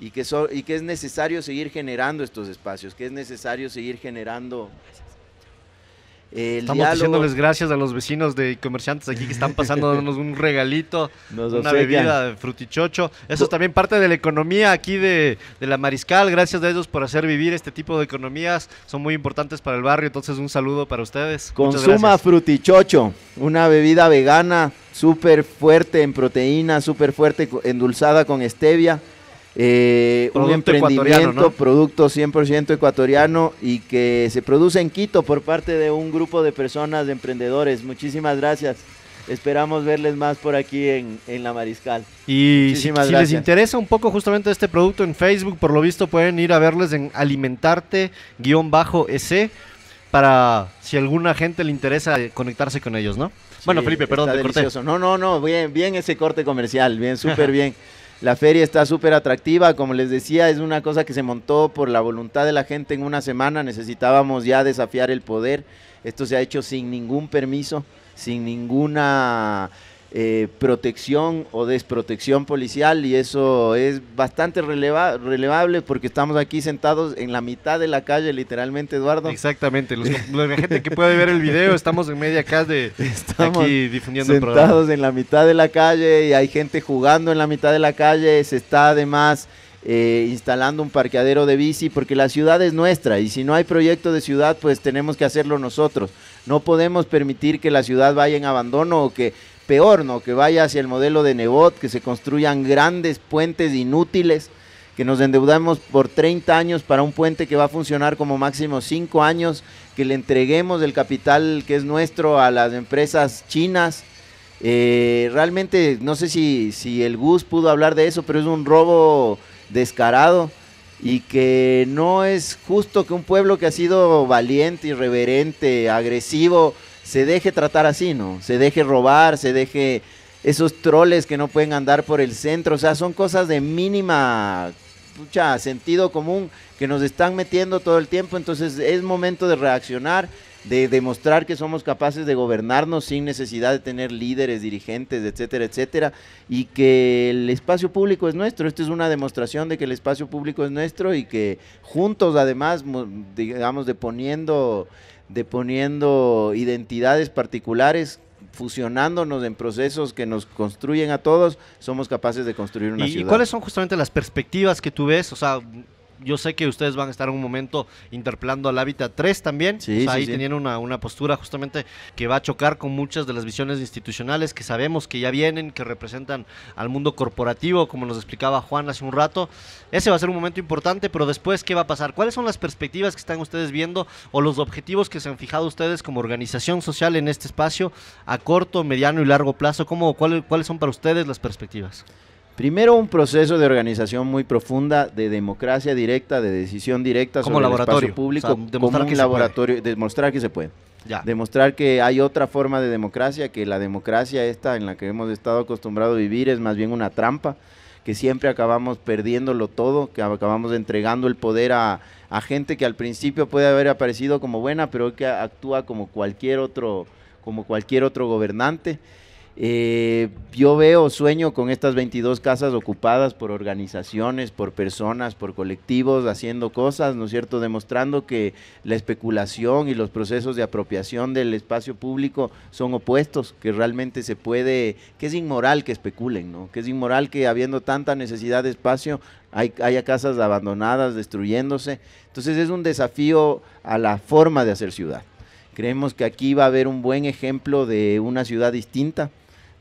Y que, son y que es necesario seguir generando estos espacios, que es necesario seguir generando Estamos diciéndoles gracias a los vecinos de comerciantes aquí que están pasándonos un regalito, una bebida de frutichocho. Eso es también parte de la economía aquí de, de, la Mariscal. Gracias a ellos por hacer vivir este tipo de economías. Son muy importantes para el barrio, entonces un saludo para ustedes. Consuma frutichocho, una bebida vegana, súper fuerte en proteína, súper fuerte endulzada con stevia eh, un emprendimiento, producto 100% ecuatoriano y que se produce en Quito por parte de un grupo de personas, de emprendedores. Muchísimas gracias. Esperamos verles más por aquí en, La Mariscal. Y si, les interesa un poco justamente este producto en Facebook, por lo visto pueden ir a verles en alimentarte-ese para si alguna gente le interesa eh, conectarse con ellos, ¿no? bueno, Felipe, perdón, te corté. No, no, no, bien, bien ese corte comercial, bien, súper bien. La feria está súper atractiva, como les decía, es una cosa que se montó por la voluntad de la gente en una semana, necesitábamos ya desafiar el poder, esto se ha hecho sin ningún permiso, sin ninguna eh, protección o desprotección policial y eso es bastante relevable porque estamos aquí sentados en la mitad de la calle, literalmente, Eduardo. Exactamente, los, la gente que puede ver el video, estamos en media casa estamos aquí difundiendo sentados en la mitad de la calle y hay gente jugando en la mitad de la calle, se está además... Eh, instalando un parqueadero de bici, porque la ciudad es nuestra y si no hay proyecto de ciudad, pues tenemos que hacerlo nosotros. No podemos permitir que la ciudad vaya en abandono o que peor, ¿no? Que vaya hacia el modelo de Nebot, que se construyan grandes puentes inútiles, que nos endeudamos por 30 años para un puente que va a funcionar como máximo 5 años, que le entreguemos el capital que es nuestro a las empresas chinas. Eh, realmente no sé si, si el GUS pudo hablar de eso, pero es un robo descarado y que no es justo que un pueblo que ha sido valiente, irreverente, agresivo, se deje tratar así, ¿no? Se deje robar, se deje esos troles que no pueden andar por el centro, o sea, son cosas de mínima pucha, sentido común que nos están metiendo todo el tiempo, entonces es momento de reaccionar, de demostrar que somos capaces de gobernarnos sin necesidad de tener líderes, dirigentes, etcétera, etcétera, y que el espacio público es nuestro. esto es una demostración de que el espacio público es nuestro y que juntos, además, digamos, de poniendo de poniendo identidades particulares fusionándonos en procesos que nos construyen a todos, somos capaces de construir una ciudad. ¿Y cuáles son justamente las perspectivas que tú ves? O sea, yo sé que ustedes van a estar en un momento interpelando al Hábitat 3 también. ahí teniendo una, una, postura justamente que va a chocar con muchas de las visiones institucionales que sabemos que ya vienen, que representan al mundo corporativo, como nos explicaba Juan hace un rato. Ese va a ser un momento importante, pero después, ¿qué va a pasar? ¿Cuáles son las perspectivas que están ustedes viendo o los objetivos que se han fijado ustedes como organización social en este espacio a corto, mediano y largo plazo? ¿Cómo, ¿Cuáles son para ustedes las perspectivas? Primero, un proceso de organización muy profunda, de democracia directa, de decisión directa sobre el espacio público, como laboratorio, demostrar que se puede. Demostrar que hay otra forma de democracia, que la democracia esta en la que hemos estado acostumbrados a vivir es más bien una trampa, que siempre acabamos perdiéndolo todo, que acabamos entregando el poder a, a gente que al principio puede haber aparecido como buena, pero que actúa como cualquier otro, como cualquier otro gobernante eh, yo veo, sueño con estas 22 casas ocupadas por organizaciones, por personas, por colectivos, haciendo cosas, ¿no es cierto? Demostrando que la especulación y los procesos de apropiación del espacio público son opuestos, que realmente se puede, que es inmoral que especulen, ¿no? Que es inmoral que habiendo tanta necesidad de espacio haya casas abandonadas, destruyéndose. Entonces es un desafío a la forma de hacer ciudad. Creemos que aquí va a haber un buen ejemplo de una ciudad distinta,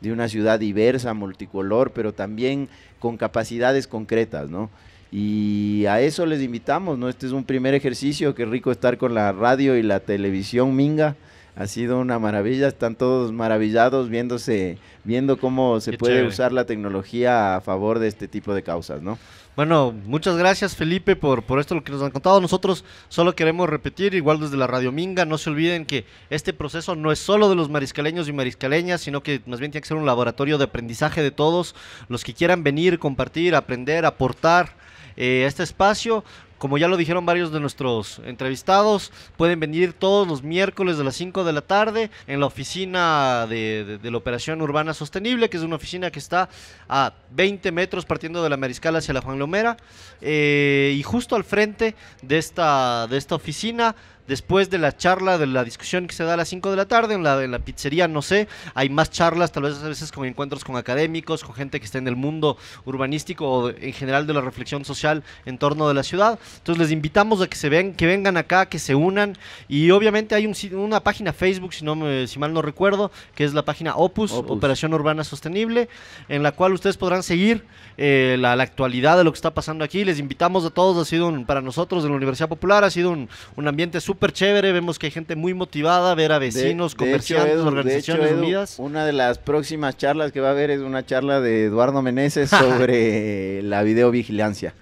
de una ciudad diversa, multicolor, pero también con capacidades concretas, ¿no? Y a eso les invitamos, ¿no? Este es un primer ejercicio, qué rico estar con la radio y la televisión minga. Ha sido una maravilla, están todos maravillados viéndose, viendo cómo se puede usar la tecnología a favor de este tipo de causas, ¿no? Bueno, muchas gracias Felipe por, por esto lo que nos han contado. Nosotros solo queremos repetir, igual desde la Radio Minga, no se olviden que este proceso no es solo de los mariscaleños y mariscaleñas, sino que más bien tiene que ser un laboratorio de aprendizaje de todos los que quieran venir, compartir, aprender, aportar eh, este espacio. Como ya lo dijeron varios de nuestros entrevistados, pueden venir todos los miércoles de las 5 de la tarde en la oficina de, la Operación Urbana Sostenible, que es una oficina que está a 20 metros partiendo de la Mariscal hacia la Juan Lomera. Eh, y justo al frente de esta, de esta oficina después de la charla, de la discusión que se da a las 5 de la tarde, en la, en la pizzería, no sé, hay más charlas, tal vez a veces con encuentros con académicos, con gente que está en el mundo urbanístico o en general de la reflexión social en torno de la ciudad. Entonces les invitamos a que se ven, que vengan acá, que se unan y obviamente hay un, una página Facebook, si, no si mal no recuerdo, que es la página Opus, Operación Urbana Sostenible, en la cual ustedes podrán seguir eh, la, actualidad de lo que está pasando aquí. Les invitamos a todos, ha sido para nosotros de la Universidad Popular, ha sido un, un ambiente súper súper chévere, vemos que hay gente muy motivada, ver a vecinos, comerciantes, organizaciones de hecho, unidas. Una de las próximas charlas que va a haber es una charla de Eduardo Meneses sobre la videovigilancia.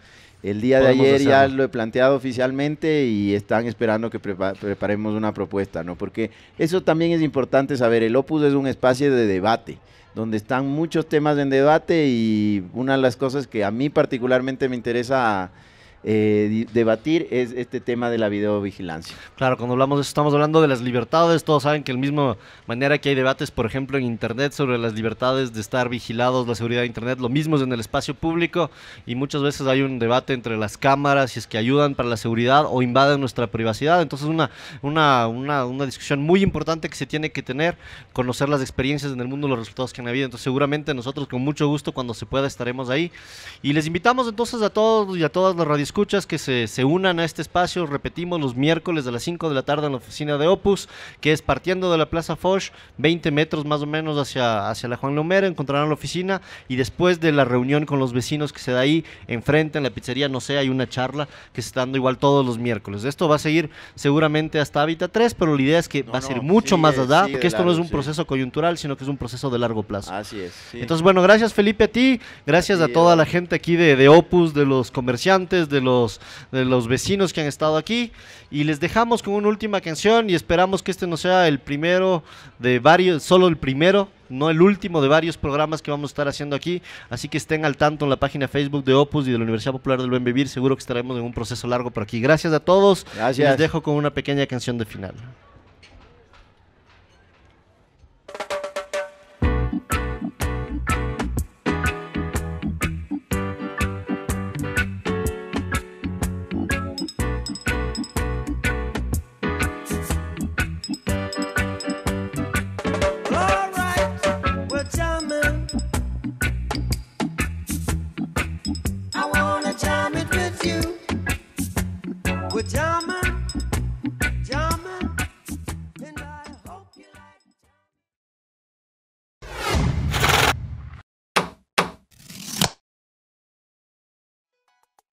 El día de ayer ya lo he planteado oficialmente y están esperando que preparemos una propuesta, ¿no? Porque eso también es importante saber. El Opus es un espacio de debate, donde están muchos temas en debate y una de las cosas que a mí particularmente me interesa eh, debatir es este tema de la videovigilancia. Claro, cuando hablamos de eso estamos hablando de las libertades, todos saben que de la misma manera que hay debates, por ejemplo, en Internet sobre las libertades de estar vigilados, la seguridad de Internet, lo mismo es en el espacio público y muchas veces hay un debate entre las cámaras, si es que ayudan para la seguridad o invaden nuestra privacidad, entonces una, una, una, una discusión muy importante que se tiene que tener, conocer las experiencias en el mundo, los resultados que han habido, entonces seguramente nosotros con mucho gusto cuando se pueda estaremos ahí y les invitamos entonces a todos y a todas las radios escuchas que se, se unan a este espacio. Repetimos los miércoles a las 5 de la tarde en la oficina de Opus, que es partiendo de la Plaza Foch, 20 metros más o menos hacia, hacia la Juan Lomera, encontrarán la oficina y después de la reunión con los vecinos que se da ahí, enfrente en la pizzería, no sé, hay una charla que se está dando igual todos los miércoles. Esto va a seguir seguramente hasta Hábitat 3, pero la idea es que va a ser mucho más allá, porque esto no es un proceso coyuntural, sino que es un proceso de largo plazo. Así es. Entonces, bueno, gracias Felipe a ti, gracias a toda la gente aquí de, de Opus, de los comerciantes, de los, de los vecinos que han estado aquí. Y les dejamos con una última canción y esperamos que este no sea el primero de varios, solo el primero, no el último de varios programas que vamos a estar haciendo aquí. Así que estén al tanto en la página Facebook de Opus y de la Universidad Popular del Buen Vivir. Seguro que estaremos en un proceso largo por aquí. Gracias a todos. Les dejo con una pequeña canción de final.